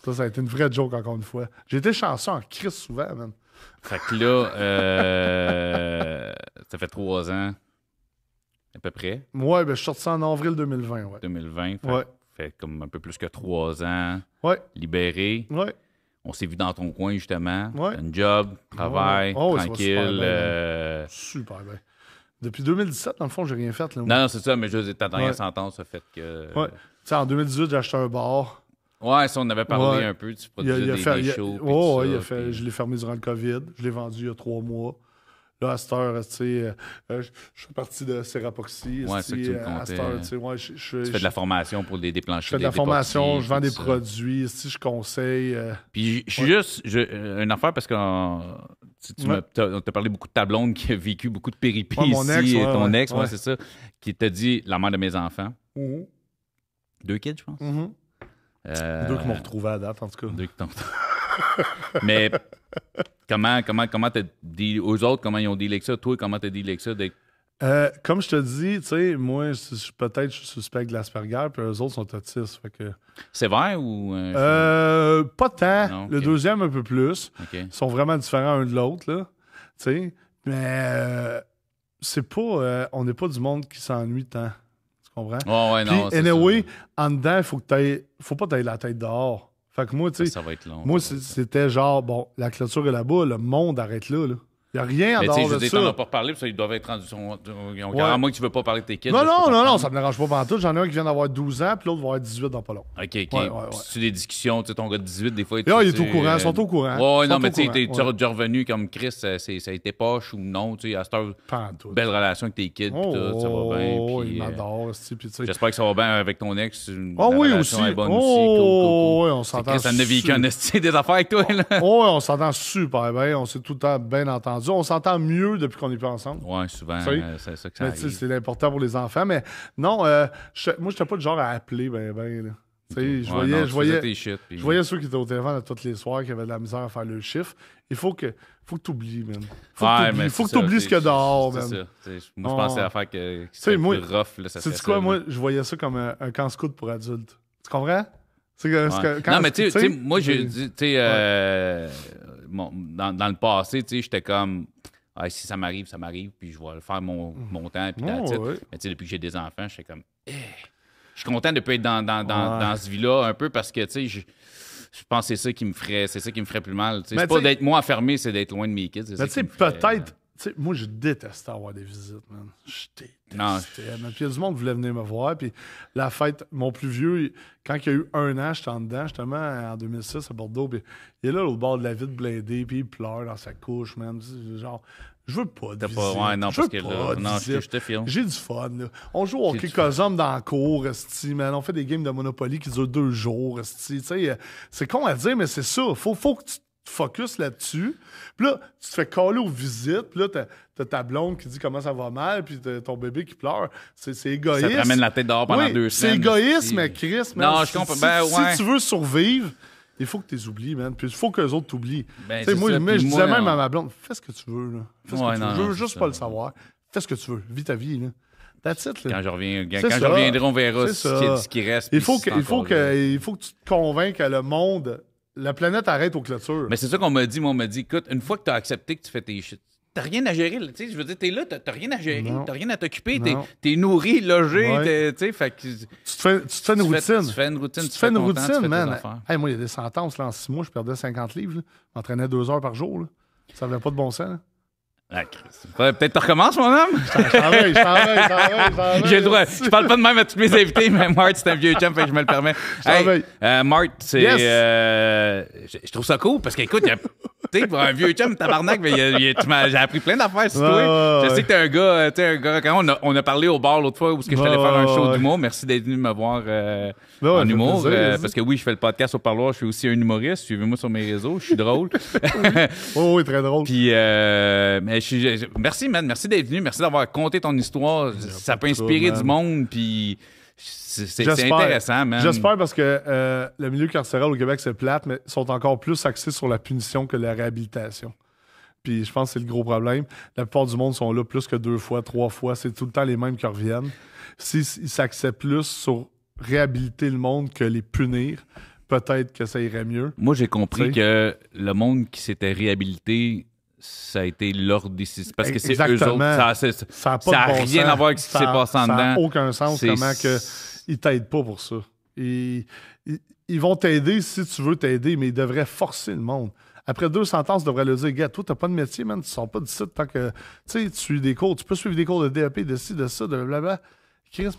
Ça, ça a été une vraie joke, encore une fois. J'étais été chanceux en crise souvent, même. Fait que là, euh, ça fait trois ans à peu près. Oui, ben, je suis sorti en avril 2020. Ouais. 2020. Fait, fait comme un peu plus que trois ans. Ouais. Libéré. Ouais. On s'est vu dans ton coin, justement. Ouais. Un job, travail, oh, tranquille. Super bien. Euh, Depuis 2017, dans le fond, j'ai rien fait. non, non, c'est ça, mais je, ta dernière sentence a fait que. Euh, ouais. en 2018, j'ai acheté un bar. Ouais, ça, on avait parlé un peu. Tu produisais il a, des, fait, ouais, je l'ai fermé durant le COVID. Je l'ai vendu il y a trois mois. Là, à tu sais, euh, euh, je fais partie de Cerapoxy. Ouais, c'est tu euh, hein. ouais, je, Tu fais de la formation pour des planchers. Je fais de la formation, je vends des produits, si je conseille. Puis je suis juste, une affaire parce que tu, parlé beaucoup de ta blonde qui a vécu beaucoup de péripéties mon ex, est ton ex, moi c'est ça, qui t'a dit la mère de mes enfants. Mm-hmm. Deux kids, je pense. Mm-hmm. deux qui m'ont retrouvé à date, en tout cas. Deux qui t'ont. Mais comment comment comment t'as dit aux autres comment ils ont dit ça toi comment t'as dit ça euh, comme je te dis, tu sais, moi, peut-être je suis suspect de l'asperger, puis eux autres sont autistes. C'est vrai ou. Euh, euh, pas tant. Le deuxième, un peu plus. Ils sont vraiment différents un de l'autre, là. Tu sais. Mais c'est pas. on n'est pas du monde qui s'ennuie tant. Tu comprends? Oh, ouais, non. Puis, anyway, en dedans, il faut que tu Faut pas t'ailles la tête dehors. Fait que moi, tu moi, c'était genre, bon, la clôture est là-bas, le monde arrête là. là. Il n'y a rien mais à dehors de ça. n'a pas parlé, parce qu'ils doivent être rendus. Ils À moins que tu ne veux pas parler de tes kids. Non, non, non, non, ça me dérange pas tout. J'en ai un qui vient d'avoir 12 ans, puis l'autre va avoir 18 dans pas long. OK, OK. Ouais, ouais, des discussions, tu sais, ton gars de 18, des fois. Non, il est au courant, euh, ils sont au courant. Oui, non, mais tu sais, tu es revenu comme Chris, ça a été poche ou non, tu sais, à cette Belle relation avec tes kids, puis tout, ça va bien. Oh, oh, il euh, m'adore, J'espère que ça va bien avec ton ex. Ah oui, aussi. Oh, oh oui, on s'entend. Ça ne vécu qu'un des affaires avec toi, là. Oui, on s'entend super bien. On s'est tout le temps bien entendu on s'entend mieux depuis qu'on n'est plus ensemble. Oui, souvent, euh, c'est ça que ça mais C'est important pour les enfants. Mais non, euh, moi, je n'étais pas le genre à appeler, ben, ben. tu Je, voyais, voyais, ceux qui étaient au téléphone tous les soirs, qui avaient de la misère à faire le chiffre. Il faut que faut que tu oublies, man. Faut que tu faut que oublies ce que dehors, man. Moi, je pensais ah. à faire que c'est quoi, moi, je voyais ça comme un, camp scout pour adultes. Tu comprends? non, mais tu sais, moi, je, dans, le passé, tu sais, j'étais comme. Ah, si ça m'arrive, ça m'arrive, puis je vais le faire mon, mon temps, puis ah, depuis que j'ai des enfants, je suis comme. Eh, je suis content de ne pas être dans, dans, ce vie-là un peu parce que, tu sais, je je pense que c'est ça qui me ferait c'est ça qui me ferait plus mal c'est pas d'être moi enfermé c'est d'être loin de mes kids mais tu sais peut-être euh, sais, moi, je détestais avoir des visites, man. Je détestais. Puis il y a du monde qui voulait venir me voir. Puis la fête, mon plus vieux, quand il y a eu un an, j'étais en dedans, justement, en 2006 à Bordeaux. Puis il est là, au bord de la ville blindé, puis il pleure dans sa couche, man. Genre, je veux pas de ouais, non, je veux pas que là, J'ai du fun, là. On joue au hockey hommes dans la cour, esti, man. On fait des games de Monopoly qui durent deux jours, Tu sais, euh, c'est con à dire, mais c'est ça. Faut, faut que tu tu focus là-dessus. Puis là, tu te fais coller aux visites. Puis là, t'as, ta blonde qui dit comment ça va mal, puis t'as ton bébé qui pleure. C'est, égoïste. Ça te ramène la tête dehors pendant deux semaines. C'est égoïste, mais Chris, Non, je comprends. pas. si ben, tu veux survivre, il faut que tu les oublies, man. Puis il faut que les autres t'oublient. Ben, moi, je disais même à ma blonde, fais ce que tu veux, là. Fais ce que tu veux, juste pas le savoir. Fais ce que tu veux. Vis ta vie, là. That's it, Quand je, reviens, quand je reviendrai, on verra ce qui, ce qui, reste. Il faut, que, il, faut que, il faut que tu te convainques que le monde la planète arrête aux clôtures. Mais c'est ça qu'on m'a dit. Moi, on m'a dit, écoute, une fois que tu as accepté que tu fais tes shit, t'as rien à gérer. Tu sais, je veux dire, t'es là, t'as, n'as rien à gérer, t'as rien à t'occuper, t'es, es nourri, logé, tu sais, fait que... Tu te fais, tu fais une routine. tu fais une routine, tu, te fais une routine, man. moi, il y a des sentences, là, en six mois, je perdais 50 livres, je m'entraînais deux heures par jour, Ça n'avait pas de bon sens. Ah, peut-être que tu recommences, mon homme? J'ai le droit. Je parle pas de même à tous mes invités, mais Mart, c'est un vieux chum, que je me le permets. Euh, Mart, c'est. Euh, je, trouve ça cool parce qu'écoute, tu sais, pour un vieux chum, tabarnak, mais j'ai appris plein d'affaires sur toi. je sais que t'es un gars, un gars. on a, parlé au bar l'autre fois où que je t'allais faire un show d'humour, merci d'être venu me voir euh, en humour. parce que oui, je fais le podcast au parloir, je suis aussi un humoriste. Suivez-moi sur mes réseaux, je suis drôle. oui, très drôle. Puis, mais eh, merci, man. Merci d'être venu. Merci d'avoir conté ton histoire. Ça peut inspirer du monde. Puis. C'est intéressant, man. J'espère parce que euh, le milieu carcéral au Québec, c'est plate, mais sont encore plus axés sur la punition que la réhabilitation. Puis je pense que c'est le gros problème. La plupart du monde sont là plus que deux fois, trois fois. C'est tout le temps les mêmes qui reviennent. S'ils s'axaient plus sur réhabiliter le monde que les punir, peut-être que ça irait mieux. Moi, j'ai compris que le monde qui s'était réhabilité ça a été leur décision. Parce que c'est eux autres. Ça n'a rien à voir avec ce qui s'est passé en dedans. Ça n'a aucun sens comment que, ils t'aident pas pour ça. Ils, vont t'aider si tu veux t'aider, mais ils devraient forcer le monde. Après deux sentences, ils devraient le dire Gars, toi, t'as pas de métier, man, tu sors pas du site tant que. Tu sais, tu suis des cours, tu peux suivre des cours de DAP, e de ci, de ça, de blabla. »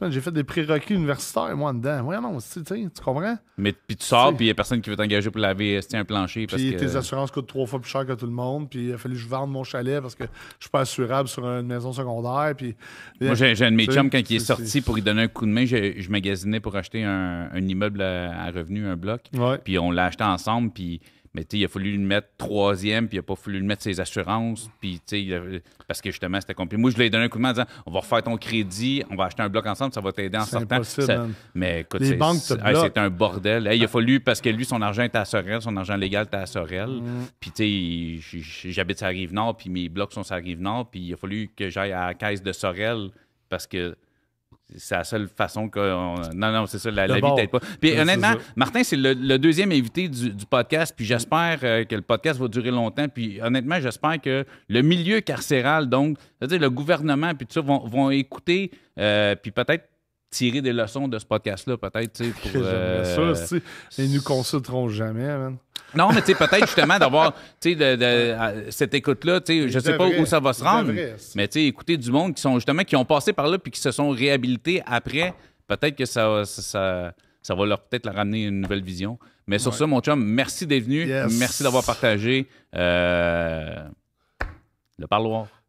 j'ai fait des prérequis universitaires, moi, dedans. Ouais, non, tu comprends? Mais puis tu sors, puis il n'y a personne qui veut t'engager pour laver euh, un plancher. Puis tes assurances coûtent trois fois plus cher que tout le monde, puis il a fallu que je vende mon chalet parce que je suis pas assurable sur une maison secondaire. Puis... Moi, j'ai un de mes chums, quand il est, sorti pour lui donner un coup de main, je magasinais pour acheter un, immeuble à, revenu, un bloc. Puis on l'a acheté ensemble, puis mais il a fallu le mettre troisième, puis il n'a pas fallu le mettre ses assurances, puis parce que justement, c'était compliqué. Moi, je lui ai donné un coup de main en disant on va refaire ton crédit, on va acheter un bloc ensemble, ça va t'aider en sortant. mais écoute, c'est un bordel. il a fallu, parce que lui, son argent était à Sorel, son argent légal était à Sorel. Mm. Puis, tu j'habite sur rive nord, puis mes blocs sont sur rive nord, puis il a fallu que j'aille à la caisse de Sorel parce que c'est la seule façon que Non, non, c'est ça, la, pas. Puis honnêtement, Martin, c'est le, deuxième invité du, podcast, puis j'espère euh, que le podcast va durer longtemps. Puis honnêtement, j'espère que le milieu carcéral, donc, c'est-à-dire le gouvernement, puis tout ça, vont, écouter, euh, puis peut-être tirer des leçons de ce podcast-là, peut-être, tu sais, pour. Euh, ils nous consulteront jamais, man. Non, mais peut-être justement d'avoir cette écoute-là, je ne sais pas où ça va se rendre, mais écouter du monde qui sont justement, qui ont passé par là puis qui se sont réhabilités après, peut-être que ça, ça, ça, va leur peut-être leur ramener une nouvelle vision. Mais sur ce, ça, mon chum, merci d'être venu. Merci d'avoir partagé euh, le parloir.